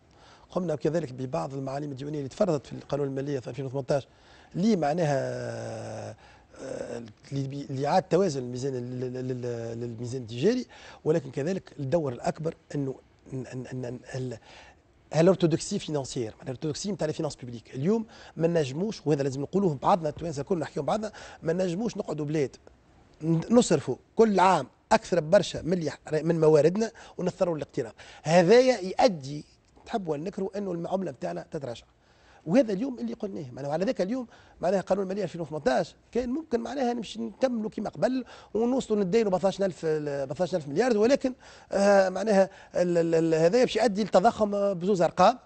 قمنا كذلك ببعض المعالم الديوانيه اللي تفرضت في القانون الماليه في 2018 اللي معناها اللي آه، عاد توازن الميزان للميزان التجاري ولكن كذلك الدور الاكبر انه الارثوذكسي فينانسيير معناها الارثوذكسي نتاع فينانس بوبليك اليوم ما نجموش وهذا لازم نقولوه بعضنا التوانسه الكل نحكيو بعضنا ما نجموش نقعدوا بلاد نصرفوا كل عام اكثر برشا من من مواردنا ونثروا الاقتراض هذايا يؤدي تحب ولا نكره انه العمله بتاعنا تتراجع وهذا اليوم اللي قلناه معناها على ذاك اليوم معناها قانون الماليه 2018 كان ممكن معناها نمشي نكملوا كما قبل ونوصلوا ندينوا 14000 14000 مليار ولكن آه معناها هذا باش يؤدي لتضخم بزوز ارقام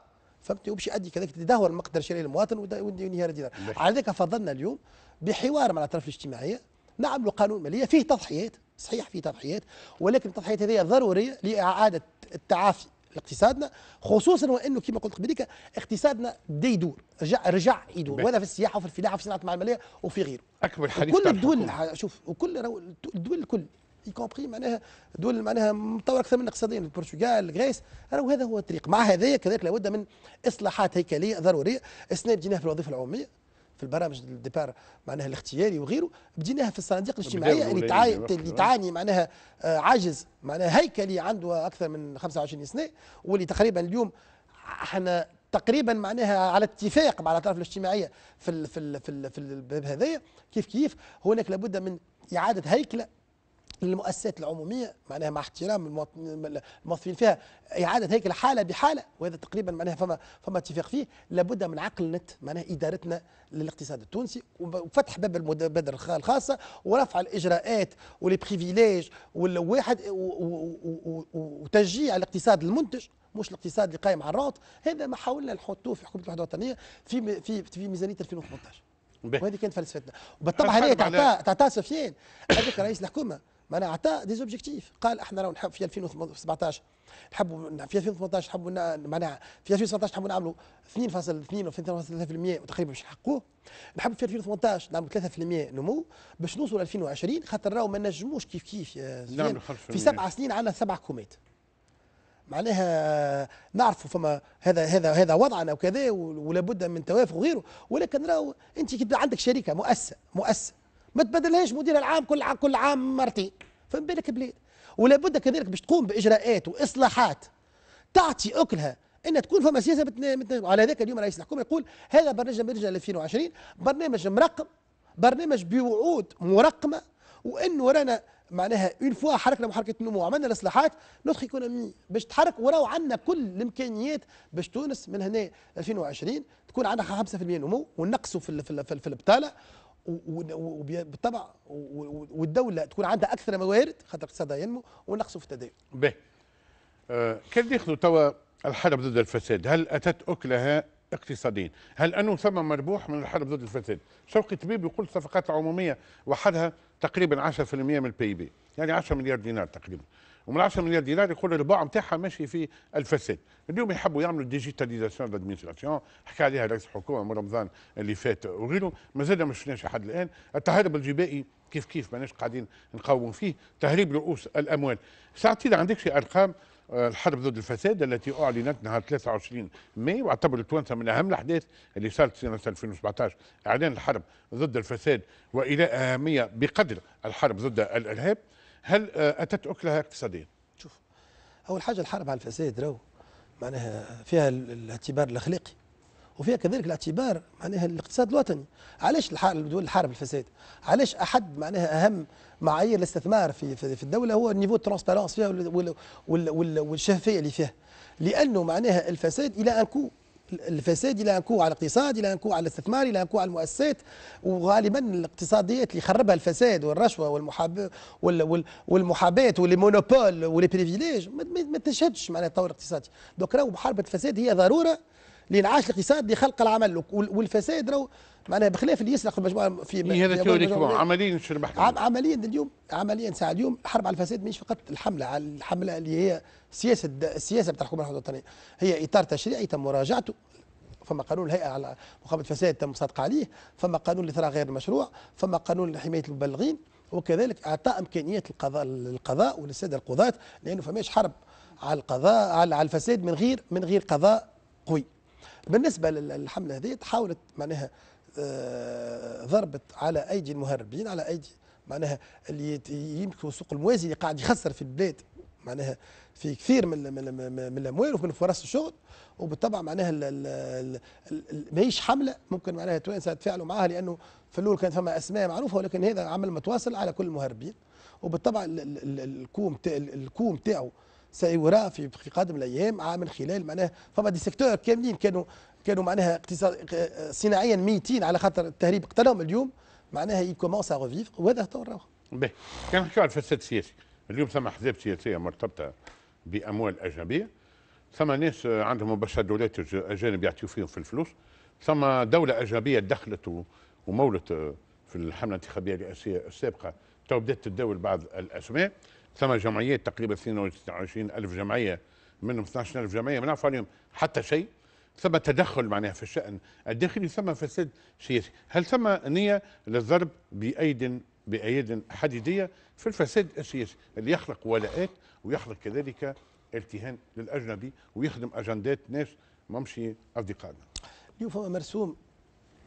فهمت وباش يؤدي كذلك تدهور المقدر الشرائي للمواطن وانهيار الدينار على ذاك فضلنا اليوم بحوار مع الاطراف الاجتماعيه نعملوا قانون ماليه فيه تضحيات صحيح فيه تضحيات ولكن التضحيات هذه ضروريه لاعاده التعافي اقتصادنا خصوصا وانه كما قلت قبل اقتصادنا ديدور يدور رجع رجع يدور ولا في السياحه وفي الفلاحه وفي صناعه المعمليه وفي غيره اكبر حديث كل الدول شوف وكل الدول الكل اي كومبري معناها دول معناها متطوره اكثر من اقتصاديا البرتغال غريس راهو هذا هو الطريق مع هذا كذلك لابد من اصلاحات هيكليه ضروريه السنه جيناها في الوظيفه العموميه في البرامج الديبار معناها الاختياري وغيره بديناها في الصناديق الاجتماعيه يعني اللي تعاني اللي تعاني معناها آه، عجز معناها هيكلي عنده اكثر من 25 سنه واللي تقريبا اليوم احنا تقريبا معناها على اتفاق مع الاطراف الاجتماعيه في ال في ال في, ال في الباب هذايا كيف كيف هناك لابد من اعاده هيكله للمؤسسات العموميه معناها مع احترام الموظفين فيها اعاده هيكل حاله بحاله وهذا تقريبا معناها فما فما اتفاق فيه لابد من عقل نت معناها ادارتنا للاقتصاد التونسي وفتح باب المبادره الخاصه ورفع الاجراءات ولي والواحد وتشجيع الاقتصاد المنتج مش الاقتصاد اللي قايم على الروت هذا ما حاولنا نحطوه في حكومه الوحده الوطنيه في في في ميزانيه 2018 وهذه كانت فلسفتنا وبالطبع هذه تعطى تعطى سفيان هذاك رئيس الحكومه معناها اعطى دي زوبجيكتيف قال احنا راهو نحب في 2017 نحبوا في 2018 نحبوا معناها في 2017 نحبوا نعملوا 2.2 و 2.3% وتقريبا باش نحققوه نحب في 2018 نعملوا 3% نمو باش نوصلوا 2020 خاطر راهو ما نجموش كيف كيف في سبع سنين عندنا سبع كوميت معناها نعرفوا فما هذا هذا هذا وضعنا وكذا ولابد من توافق وغيره ولكن راهو انت كي عندك شركه مؤسسه مؤسسه ما تبدلهاش مدير العام كل عام كل عام مرتين فما بالك بلاد ولا بد كذلك باش تقوم باجراءات واصلاحات تعطي اكلها ان تكون فما سياسه بتنا... على ذاك اليوم رئيس الحكومه يقول هذا برنامج لما 2020 برنامج مرقم برنامج بوعود مرقمه وانه رانا معناها اون فوا حركنا محركه النمو وعملنا الاصلاحات نطخي يكون باش تحرك وراو عندنا كل الامكانيات باش تونس من هنا 2020 تكون عندها 5% نمو ونقصوا في في, في, في البطاله وبالطبع والدوله تكون عندها اكثر موارد خاطر اقتصادها ينمو ونقصوا في التداول. باهي. آه كان ياخذوا توا الحرب ضد الفساد، هل اتت اكلها اقتصاديا؟ هل انه ثم مربوح من الحرب ضد الفساد؟ شوقي طبيب يقول الصفقات العموميه وحدها تقريبا 10% من البي بي، يعني 10 مليار دينار تقريبا. ومن 10 مليار دينار يقول الباع نتاعها ماشي في الفساد اليوم يحبوا يعملوا ديجيتاليزاسيون لادمينستراسيون حكى عليها رئيس الحكومه من رمضان اللي فات وغيره مازال ما شفناش حد الان التهرب الجبائي كيف كيف ماناش قاعدين نقاوموا فيه تهريب رؤوس الاموال ساعتين عندك شي ارقام آه، الحرب ضد الفساد التي اعلنت نهار 23 ماي واعتبر التوانسه من اهم الاحداث اللي صارت سنه 2017 اعلان الحرب ضد الفساد والى اهميه بقدر الحرب ضد الارهاب هل آه، اتت اكلها اقتصاديا؟ شوف اول حاجه الحرب على الفساد راهو معناها فيها الاعتبار الاخلاقي وفيها كذلك الاعتبار معناها الاقتصاد الوطني علاش دول الحرب الفساد علاش احد معناها اهم معايير الاستثمار في في الدوله هو النيفو ترونسبارونس فيها والشفافيه اللي فيها لانه معناها الفساد الى ان كو الفساد لها نكو على الاقتصاد لها نكو على الاستثمار لها نكو على المؤسسات وغالبا الاقتصاديات اللي خربها الفساد والرشوه والمحاب والمحاباه والمونوبول والبريفيليج ما تشهدش معناها التطور الاقتصادي دوك راهو محاربه الفساد هي ضروره لانعاش الاقتصاد لخلق العمل والفساد راهو معناها بخلاف اللي يسرق المجموعه في إيه، هذا ثيوريك عمليا شو عمليا اليوم عمليا ساعه اليوم الحرب على الفساد مش فقط الحمله على الحمله اللي هي سياسه السياسه بتاع الحكومه الوطنيه هي اطار تشريعي تم مراجعته فما قانون الهيئه على مقابله الفساد تم صادق عليه فما قانون الاثراء غير المشروع فما قانون لحمايه المبلغين وكذلك اعطاء امكانيات القضاء للقضاء وللساده القضاه لانه فماش حرب على القضاء على الفساد من غير من غير قضاء قوي بالنسبه للحمله هذه تحاولت معناها آه، ضربت على ايدي المهربين على ايدي معناها اللي يملكوا السوق الموازي اللي قاعد يخسر في البلاد معناها في كثير من من الاموال ومن فرص الشغل وبالطبع معناها ماهيش حمله ممكن معناها توانسه يتفاعلوا معها لانه في الاول كانت فما اسماء معروفه ولكن هذا عمل متواصل على كل المهربين وبالطبع الكوم الكوم تاعو سيرى في قادم الايام من خلال معناها فما دي سيكتور كاملين كانوا كانوا معناها اقتصاد صناعيا ميتين على خاطر التهريب قتلهم اليوم معناها يكومونس ا ريفيف وهذا هو راهو. باهي كان نحكيو على الفساد السياسي اليوم ثم احزاب سياسيه مرتبطه باموال اجنبيه ثم ناس عندهم مباشر دولات اجانب يعطيو فيهم في الفلوس ثم دوله اجنبيه دخلت ومولت في الحمله الانتخابيه الرئاسيه السابقه تو بدات تداول بعض الاسماء ثم جمعيات تقريبا 22 ألف جمعية منهم 12 ألف جمعية ما نعرف عليهم حتى شيء ثم تدخل معناها في الشأن الداخلي ثم فساد سياسي هل ثم نية للضرب بأيد بأيد حديدية في الفساد السياسي اللي يخلق ولاءات ويخلق كذلك التهان للأجنبي ويخدم أجندات ناس ممشي أصدقائنا اليوم فما مرسوم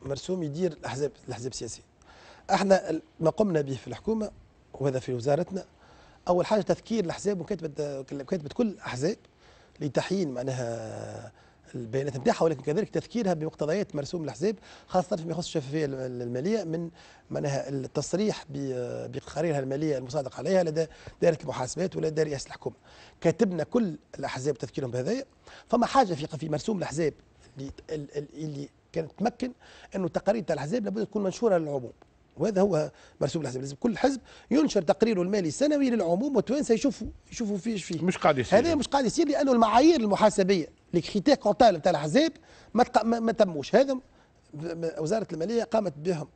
مرسوم يدير الأحزاب الأحزاب السياسية احنا ما قمنا به في الحكومة وهذا في وزارتنا اول حاجه تذكير الاحزاب وكاتبه كاتبه كل الاحزاب لتحيين معناها البيانات نتاعها ولكن كذلك تذكيرها بمقتضيات مرسوم الاحزاب خاصه فيما يخص الشفافيه الماليه من معناها التصريح بقواريرها الماليه المصادق عليها لدى دائره المحاسبات ولدى رئاسه الحكومه. كاتبنا كل الاحزاب تذكيرهم بهذا فما حاجه في في مرسوم الاحزاب اللي كانت تمكن انه التقارير تاع الاحزاب لابد تكون منشوره للعموم. وهذا هو مرسوم الحزب لازم كل حزب ينشر تقريره المالي السنوي للعموم والتوانسه يشوفوا يشوفوا فيه فيه مش قاعد يصير هذا مش قاعد يصير لانه المعايير المحاسبيه لكريتير كونتال تاع الاحزاب ما, ما تموش هذا وزاره الماليه قامت بهم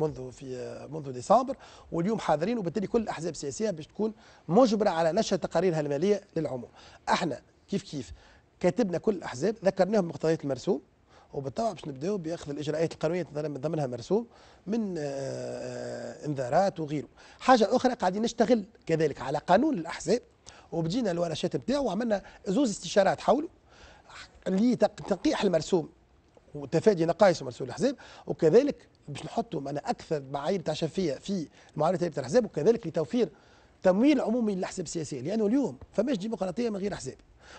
منذ في منذ ديسمبر واليوم حاضرين وبالتالي كل الاحزاب السياسيه باش تكون مجبره على نشر تقاريرها الماليه للعموم احنا كيف كيف كاتبنا كل الاحزاب ذكرناهم مقتضيات المرسوم وبالطبع باش نبداو باخذ الاجراءات القانونيه من ضمنها مرسوم من آه، آه، انذارات وغيره حاجه اخرى قاعدين نشتغل كذلك على قانون الاحزاب وبجينا الورشات نتاعو وعملنا زوز استشارات حوله لتنقيح المرسوم وتفادي نقائص مرسوم الاحزاب وكذلك باش نحطوا معنا اكثر معايير تاع شفافيه في تاع الاحزاب وكذلك لتوفير تمويل عمومي للاحزاب السياسيه لانه اليوم فماش ديمقراطيه من غير احزاب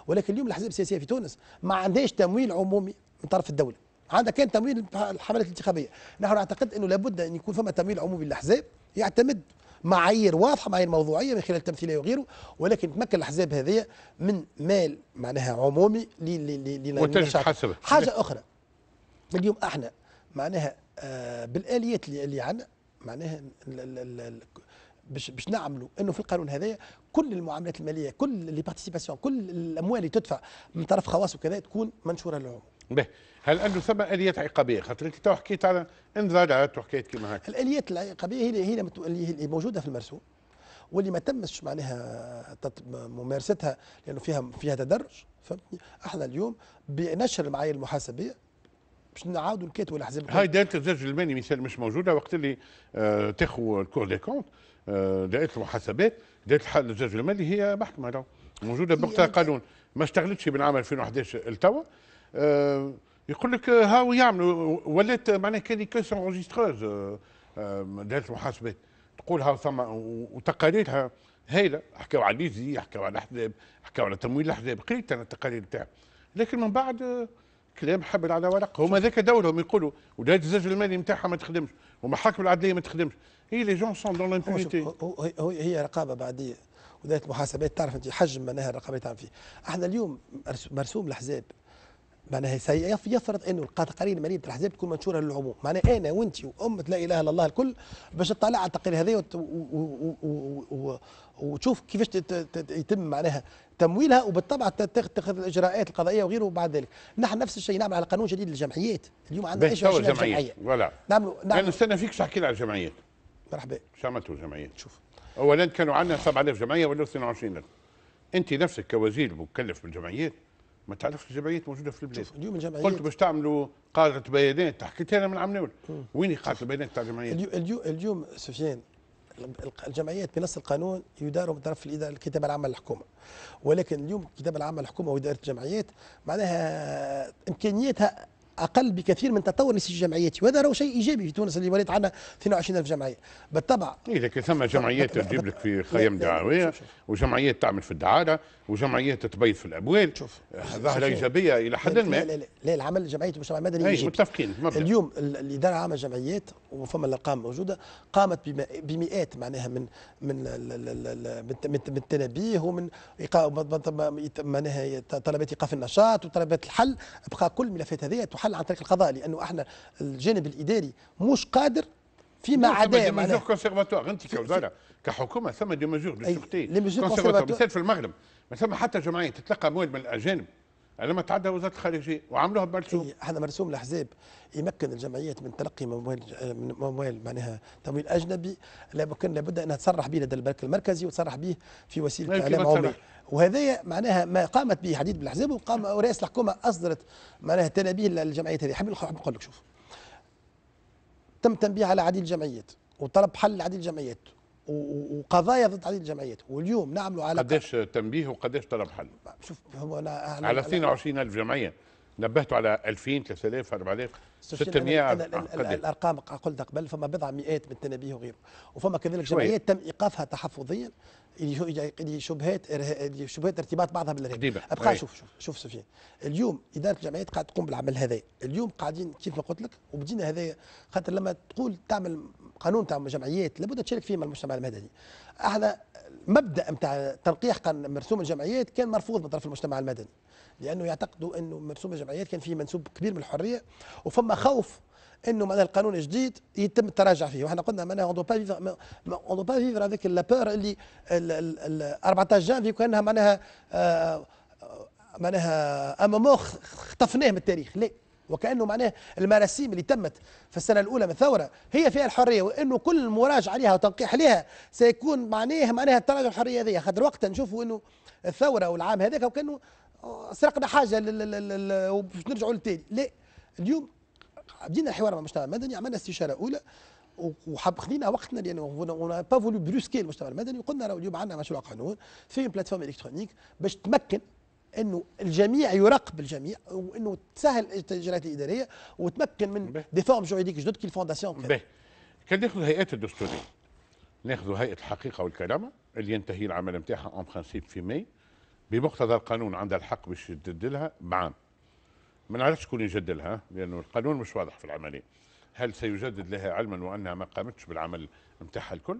ولكن اليوم الاحزاب السياسيه في تونس ما عندهاش تمويل عمومي من طرف الدوله عندها كان تمويل الحملات الانتخابيه نحن نعتقد انه لابد ان يكون فما تمويل عمومي للاحزاب يعتمد معايير واضحه معايير موضوعيه من خلال التمثيليه وغيره ولكن تمكن الاحزاب هذه من مال معناها عمومي للشعب حاجه اخرى اليوم احنا معناها آه بالاليات اللي اللي عندنا معناها باش باش نعملوا انه في القانون هذايا كل المعاملات الماليه كل لي بارتيسيباسيون كل الاموال اللي تدفع من طرف خواص وكذا تكون منشوره للعموم به هل انه ثم اليات عقابيه خاطر انت تو حكيت على انذارات وحكايات كيما هكا الاليات العقابيه هي هي اللي موجوده في المرسوم واللي ما تمش معناها ممارستها لانه فيها فيها تدرج فهمتني احنا اليوم بنشر المعايير المحاسبيه باش نعاودوا الكاتب والاحزاب هاي دائره الزجر المالي مثال مش موجوده وقت اللي آه تاخذ الكور دي كونت آه، دائره المحاسبات دائره الحل الجزء المالي هي محكمه موجوده بوقتها قانون ما اشتغلتش من عام 2011 لتوا آه، يقول لك هاو يعملوا ولات معناها كان كيسون انجستروز آه، دائره المحاسبات تقول هاو ثم وتقاريرها هايله حكاوا على ليزي حكاوا على الاحزاب حكاوا على تمويل الاحزاب قريت انا التقارير نتاعها لكن من بعد كلام حبل على ورق هما ذاك دورهم يقولوا ولايه الزج المالي نتاعها ما تخدمش والمحاكم العدليه ما تخدمش هي لي جون سون دون لامبونيتي هي رقابه بعديه ولايه المحاسبات تعرف انت حجم معناها الرقابه تعمل فيه احنا اليوم مرسوم الاحزاب معناها يفرض انه التقارير الماليه الاحزاب تكون منشوره للعموم، معناها انا وانت وامه لا اله الا الله الكل باش تطلع على التقرير هذا وتشوف كيفاش يتم معناها تمويلها وبالطبع تتخذ الاجراءات القضائيه وغيره وبعد ذلك نحن نفس الشيء نعمل على قانون جديد للجمعيات اليوم عندنا ايش جمعيه ولا نعمل نعمل استنى فيك تحكي على الجمعيات مرحبا شو عملتوا الجمعيات؟ شوف اولا كانوا عندنا 7000 جمعيه ولا 22000 انت نفسك كوزير مكلف بالجمعيات ما تعرفش الجمعيات موجوده في البلاد اليوم الجمعيات قلت باش تعملوا قاعده بيانات حكيت انا من عمناول وين قاعده البيانات تاع الجمعيات اليوم اليوم سفيان الجمعيات بنص القانون يداروا من طرف الاداره الكتاب العام للحكومه ولكن اليوم الكتاب العام للحكومه واداره الجمعيات معناها امكانياتها اقل بكثير من تطور نسيج الجمعيات وهذا راهو شيء ايجابي في تونس اللي وليت عندنا 22000 جمعيه بالطبع اذا كان ثم جمعيات [LAUGHS] تجيب لك في خيام دعويه وجمعيات تعمل في الدعاره وجمعيات تبيض في الاموال شوف ظاهره ايجابيه الى حد ما لا لا, لا, لا العمل جمعيه المجتمع المدني ايجابي متفقين اليوم الاداره العامه للجمعيات وفما الارقام موجوده قامت بمئات معناها من من من التنبيه ومن معناها طلبات ايقاف النشاط وطلبات الحل ابقى كل الملفات هذه تحل حل عن طريق القضاء لانه احنا الجانب الاداري مش قادر فيما عدا معناها ميزور كونسيرفاتوار انت كوزاره كحكومه ثم دي ميزور دو سورتي كونسيرفاتوار في المغرب ما ثم حتى جمعيه تتلقى مواد من الاجانب يعني لما تعدى وزاره الخارجيه وعملوها بمرسوم إيه، هذا مرسوم الاحزاب يمكن الجمعيات من تلقي موال من معناها تمويل اجنبي لكن لابد انها تصرح به لدى البنك المركزي وتصرح به في وسيله اعلام عمومي وهذا معناها ما قامت به حديد بن وقام رئيس الحكومه اصدرت معناها تنابيه للجمعيات هذه حبيت نقول لك شوف تم تنبيه على عديد الجمعيات وطلب حل لعديد الجمعيات وقضايا ضد هذه الجمعيات واليوم نعملوا على قداش تنبيه وقداش طلب حل؟ شوف هو انا, على, على 22000 جمعيه نبهتوا على 2000 3000 4000 600 الارقام قلت قبل فما بضع مئات من التنبيه وغيره وفما كذلك جمعيات تم ايقافها تحفظيا لشبهات يعني شبهات ارتباط بعضها بالارهاب ابقى شوف شوف شوف سفيان اليوم اداره الجمعيات قاعد تقوم بالعمل هذا اليوم قاعدين كيف ما قلت لك وبدينا هذا خاطر لما تقول تعمل قانون تاع الجمعيات لابد تشارك فيه مع المجتمع المدني هذا مبدا نتاع تنقيح مرسوم الجمعيات كان مرفوض من طرف المجتمع المدني لانه يعتقدوا انه مرسوم الجمعيات كان فيه منسوب كبير من الحريه وفما خوف انه معناها القانون الجديد يتم التراجع فيه واحنا قلنا معناها اون دو با فيفر اون دو با فيفر هذاك لابور اللي 14 جانفي كانها معناها آه، معناها امامو خطفناه من التاريخ لا وكانه معناه المراسيم اللي تمت في السنه الاولى من الثوره هي فيها الحريه وانه كل مراجعه عليها وتنقيح عليها سيكون معناه معناها تراجع الحريه هذه خاطر وقتها نشوفوا انه الثوره والعام هذاك وكانه سرقنا حاجه وباش نرجعوا للتالي لا اليوم بدينا الحوار مع المجتمع المدني عملنا استشاره اولى وحب خلينا وقتنا لان با فولو بروسكي المجتمع المدني وقلنا راه اليوم عندنا مشروع قانون في بلاتفورم الكترونيك باش تمكن انه الجميع يراقب الجميع وانه تسهل الاجراءات الاداريه وتمكن من دي فورم جوريديك جدد كي الفونداسيون باهي كان ناخذ الهيئات الدستوريه ناخذ هيئه الحقيقه والكرامه اللي ينتهي العمل نتاعها اون برانسيب في ماي بمقتضى القانون عندها الحق باش تجدلها بعام ما نعرفش شكون يجدلها لانه القانون مش واضح في العمليه هل سيجدد لها علما وانها ما قامتش بالعمل نتاعها الكل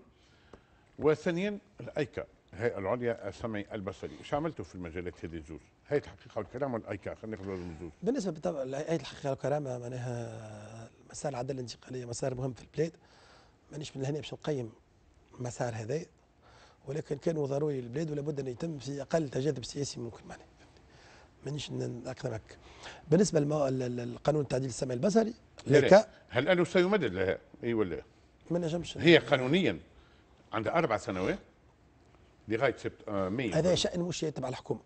وثانيا الايكا الهيئه العليا السمعي البصري ايش عملتوا في المجالات هذه الزوز هيئه الحقيقه والكرامه والايكا خلينا ناخذ من الزوز بالنسبه بالطبع هيئه الحقيقه والكرامه معناها مسار العداله الانتقاليه مسار مهم في البلاد مانيش من هنا باش نقيم المسار هذا ولكن كانوا ضروري للبلاد ولابد ان يتم في اقل تجاذب سياسي ممكن معناها مانيش اكثر هكا بالنسبه للقانون التعديل السمعي البصري لك هل انه سيمدد لها اي ولا ما نجمش هي قانونيا عندها اربع سنوات لغايه سبت 100 آه، هذا شان مش تبع الحكومه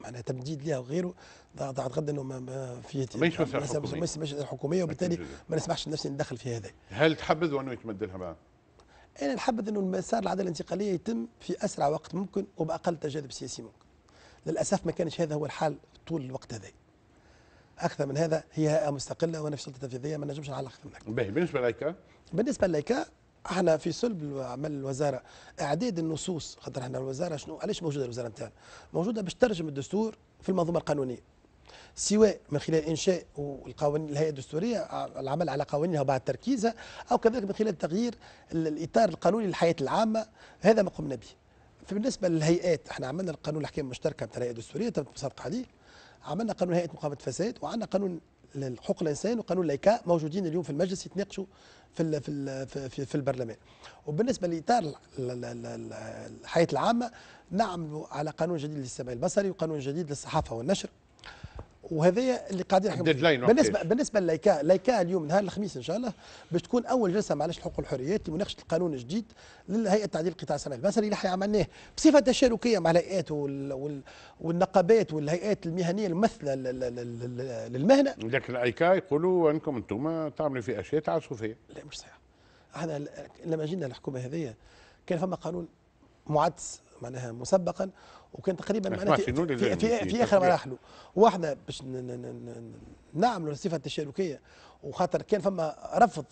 معناها تمديد لها وغيره غدا انه ما في مش مساله حكوميه وبالتالي ما نسمحش لنفسي ندخل في هذا هل تحبذ انه يتمد لها انا نحبذ انه المسار العداله الانتقاليه يتم في اسرع وقت ممكن وباقل تجاذب سياسي ممكن للاسف ما كانش هذا هو الحال طول الوقت هذا اكثر من هذا هي هيئه مستقله ونفس السلطه التنفيذيه ما نجمش نعلق في بالنسبه لايكا بالنسبه لايكا احنا في صلب عمل الوزاره اعداد النصوص خاطر احنا الوزاره شنو علاش موجوده الوزاره نتاعنا؟ موجوده باش ترجم الدستور في المنظومه القانونيه سواء من خلال انشاء القوانين الهيئه الدستوريه العمل على قوانينها وبعد تركيزها او كذلك من خلال تغيير الاطار القانوني للحياه العامه هذا ما قمنا به بالنسبه للهيئات احنا عملنا القانون الاحكام المشتركه بتاع الهيئه الدستوريه تم عليه عملنا قانون هيئه مقاومه الفساد وعندنا قانون لحقوق الانسان وقانون الايكاء موجودين اليوم في المجلس يتناقشوا في في في, في البرلمان وبالنسبه لاطار الحياه العامه نعمل على قانون جديد للسمع البصري وقانون جديد للصحافه والنشر وهذايا اللي قاعدين نحكوا بالنسبه بالنسبه للايكا لايكا اليوم نهار الخميس ان شاء الله باش تكون اول جلسه معلش الحقوق والحريات لمناقشه القانون الجديد لهيئه تعديل القطاع الصناعي المصري اللي احنا عملناه بصفه تشاركيه مع الهيئات والنقابات والهيئات المهنيه الممثله للمهنه لكن الايكا يقولوا انكم انتم تعملوا في اشياء تعسفيه لا مش صحيح احنا لما جينا الحكومه هذه كان فما قانون معدس معناها مسبقا وكان تقريبا معناها في, في, في, في, اخر مراحله واحنا باش نعملوا الصفه التشاركيه وخاطر كان فما رفض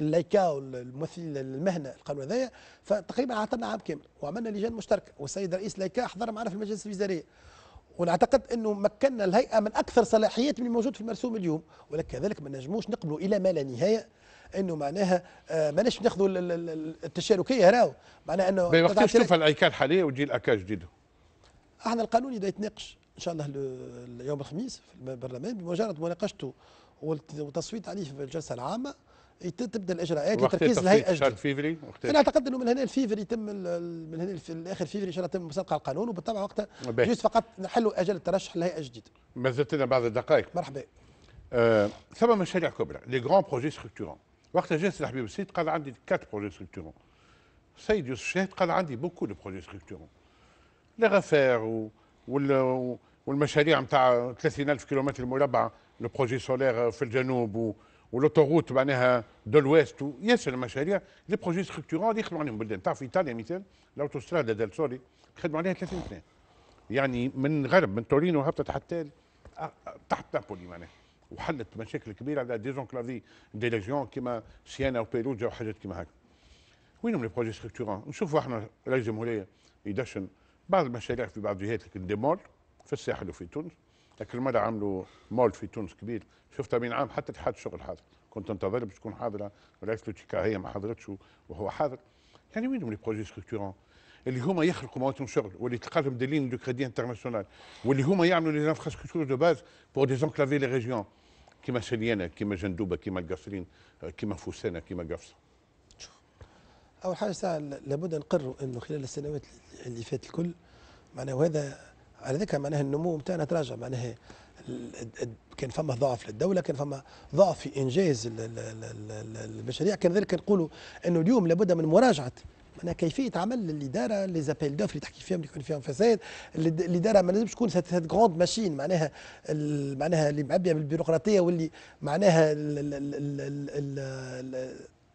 اللايكا والممثلين المهنه القانون هذايا فتقريبا عطلنا عام كامل وعملنا لجان مشتركه والسيد رئيس لايكا حضر معنا في المجلس الوزاري ونعتقد انه مكنا الهيئه من اكثر صلاحيات من موجود في المرسوم اليوم ولكن كذلك ما نجموش نقبلوا الى ما لا نهايه انه معناها آه ماناش ناخذوا التشاركيه راهو معناها انه وقت تشوف الايكا الحاليه وتجي الاكا جديده احنا القانون اذا يتناقش ان شاء الله اليوم الخميس في البرلمان بمجرد مناقشته والتصويت عليه في الجلسه العامه تبدا الاجراءات لتركيز الهيئه شهر فيفري انا اعتقد انه من هنا الفيفري يتم من هنا في الاخر فيفري ان شاء الله يتم مسابقه القانون وبالطبع وقتها يجوز فقط نحلوا اجل الترشح للهيئه الجديده ما زلت لنا بعض الدقائق مرحبا آه ثم مشاريع كبرى لي غران بروجي ستركتورون وقتها جلس الحبيب السيد قال عندي كات بروجي ستركتورون السيد يوسف الشاهد قال عندي بوكو دو بروجي ستركتورون لغفار والمشاريع نتاع 30000 كيلومتر مربع لو بروجي سولير في الجنوب والاوتوروت معناها دو الويست ياسر مشاريع لي بروجي ستركتورون اللي يخدموا عليهم بلدان تعرف ايطاليا مثال الاوتوسترادا دال سوري خدموا عليها 30 سنه يعني من غرب من تورينو هبطت حتى تحت نابولي معناها وحلت مشاكل كبيره على ديزونكلافي دي ليجيون كيما سيانا وبيروجا وحاجات كيما هكا وينهم لي بروجي ستركتورون نشوفوا احنا رئيس الجمهوريه يدشن بعض المشاريع في بعض جهات لكن دي مول في الساحل وفي تونس لكن المرة عملوا مول في تونس كبير شفتها من عام حتى اتحاد الشغل حاضر كنت انتظر باش تكون حاضره رئيس لوتيكا هي ما حضرتش وهو حاضر يعني وينهم لي بروجي ستركتورون اللي هما يخلقوا مواطن شغل واللي تلقاهم دي لين دو كريدي انترناسيونال واللي هما يعملوا لي انفراستركتور دو باز بور ديزونكلافي لي ريجيون كيما سليانه كيما جندوبه كيما القصرين كيما فوسانه كيما قفصه اول حاجه ساعه لابد نقروا انه خلال السنوات اللي فات الكل معناها وهذا على ذكر معناها النمو نتاعنا تراجع معناها كان فما ضعف للدوله كان فما ضعف في انجاز المشاريع كان ذلك نقولوا انه اليوم لابد من مراجعه معناها كيفيه عمل الاداره لي زابيل دوفر اللي تحكي فيهم اللي يكون فيهم فساد الاداره ما لازمش تكون هاد غروند ماشين معناها معناها اللي معبيه بالبيروقراطيه واللي معناها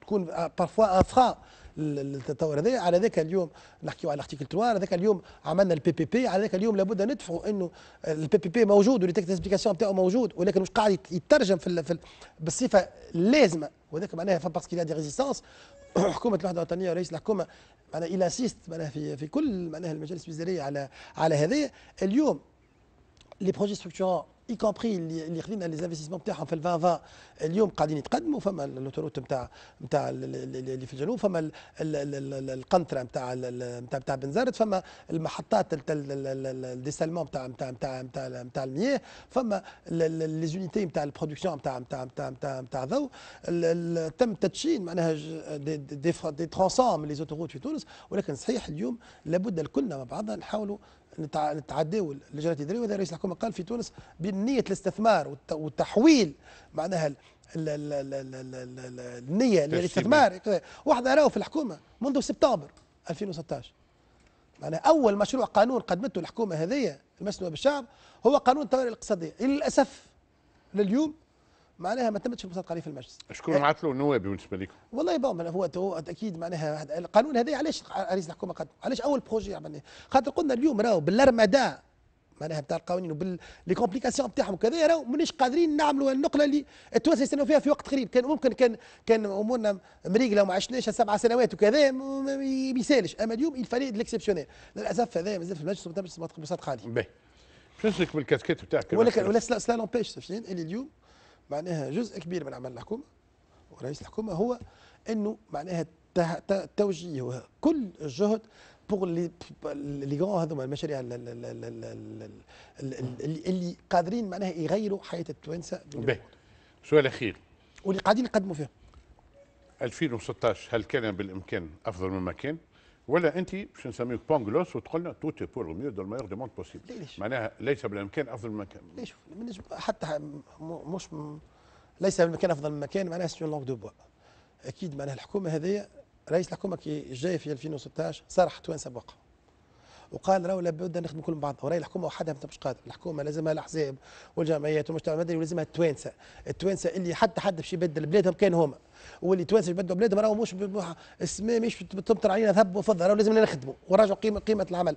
تكون بارفوا ان فرا التطور هذا على ذاك اليوم نحكيو على ارتيكل 3 على ذاك اليوم عملنا البي بي بي على ذاك اليوم لابد ندفعوا انه البي بي بي موجود والتكسبيكاسيون نتاعو موجود ولكن مش قاعد يترجم في, في بالصفه اللازمه وذاك معناها لا دي ريزيستانس حكومه الوحده الوطنيه ورئيس الحكومه معناها الى سيست معناها في في كل معناها المجالس الوزاريه على على هذايا اليوم لي بروجي ستركتورون اي كومبري اللي خلينا لي زانفستيسمون تاعهم في 2020 اليوم قاعدين يتقدموا فما لوتوروت نتاع نتاع اللي في الجنوب فما القنطره نتاع نتاع نتاع بنزرت فما المحطات الديسالمون نتاع نتاع نتاع نتاع نتاع المياه فما لي زونيتي نتاع البرودكسيون نتاع نتاع نتاع نتاع نتاع ضوء تم تدشين معناها دي ترونسوم ترونسام لي زوتوروت في تونس ولكن صحيح اليوم لابد الكلنا مع بعضنا نحاولوا نتعداو اللجنه التدريبيه وهذا رئيس الحكومه قال في تونس بنيه الاستثمار والتحويل معناها النيه للاستثمار واحد راهو في الحكومه منذ سبتمبر 2016 معناها اول مشروع قانون قدمته الحكومه هذه المسنوه بالشعب هو قانون الطوارئ الاقتصاديه للاسف لليوم معناها ما تمتش المصادقه عليه في المجلس شكون يعني عطلوا النواب بالنسبه لكم؟ والله بون هو اكيد معناها القانون هذا علاش رئيس الحكومه قدم علاش اول بروجي عملناه خاطر قلنا اليوم راهو بالرمداء معناها بتاع القوانين وباللي كومبليكاسيون بتاعهم وكذا راهو مانيش قادرين نعملوا النقله اللي التوانسه يستناو فيها في وقت قريب كان ممكن كان كان امورنا مريقله وما عشناش سبع سنوات وكذا ما يسالش اما اليوم الفريق ليكسبسيونيل للاسف هذا مازال في المجلس وما تمش مصادقه عليه. باهي. شنو بالكاسكيت بتاعك؟ ولكن ولا سلا لومبيش اللي اليوم معناها جزء كبير من عمل الحكومه ورئيس الحكومه هو انه معناها توجيه كل الجهد بوغ لي لي هذوما المشاريع اللي قادرين معناها يغيروا حياه التوانسه سؤال اخير واللي قاعدين يقدموا فيه 2016 هل كان بالامكان افضل مما كان؟ ولا انت باش نسميك بونغلوس وتقول لنا توتي بور ميو دو ميور دو موند بوسيبل معناها ليس بالامكان افضل من مكان ليش حتى مش م... ليس بالامكان افضل من مكان معناها سي لونغ دو بوا اكيد معناها الحكومه هذه رئيس الحكومه كي جاي في 2016 صرح توانسه بوقها وقال راهو لابد نخدم كل بعض وراي الحكومه وحدها ما تبقاش قادر الحكومه لازمها الاحزاب والجمعيات والمجتمع المدني ولازمها التوانسه التوانسه اللي حتى حد باش يبدل بلادهم كان هما واللي تواجد بده بلادهم راهو مش السماء مش تمطر علينا ذهب وفضه راهو لازم نخدموا وراجعوا قيمه قيمه العمل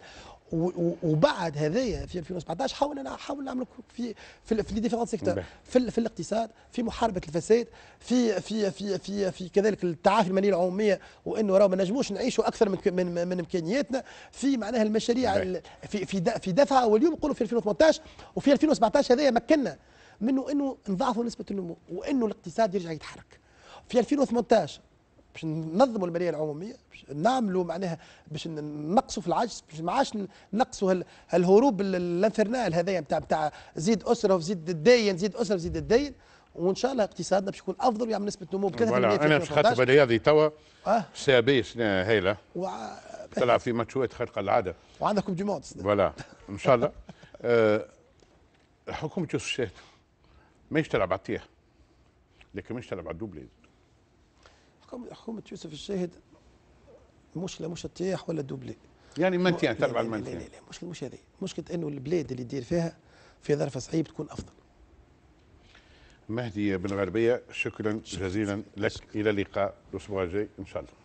وبعد هذايا في 2017 حاولنا حاولنا نعملوا في في في ديفيرون سيكتور في, في الاقتصاد في محاربه الفساد في في في في, في كذلك التعافي الماليه العموميه وانه راهو ما نجموش نعيشوا اكثر من من, من امكانياتنا في معناها المشاريع في في في دفعه واليوم نقولوا في 2018 وفي 2017 هذايا مكنا منه انه نضاعفوا نسبه النمو وانه الاقتصاد يرجع يتحرك في 2018 باش ننظموا الماليه العموميه باش نعملوا معناها باش نقصوا في العجز باش ما عادش نقصوا هالهروب الانفرنال هذايا نتاع نتاع زيد اسره وزيد الدين زيد اسره وزيد الدين وان شاء الله اقتصادنا باش يكون افضل ويعمل نسبه نمو في 3% انا باش خاطر الرياضي توا آه. سابي سنه هايله و... طلع في ماتشات خارقه العاده وعندكم دي موند فوالا ان شاء الله [LAUGHS] آه حكومه الشات ماهيش تلعب على الطيح لكن ماهيش تلعب على الدوبليز حكومه يوسف الشاهد مش لا مش الطياح ولا الدوبلي يعني منتين تبع على المنتين لا لا لا مش مش هذه مشكله انه البلاد اللي يدير فيها في ظرف صعيب تكون افضل مهدي بن غربيه شكرا جزيلا لك الى اللقاء الاسبوع الجاي ان شاء الله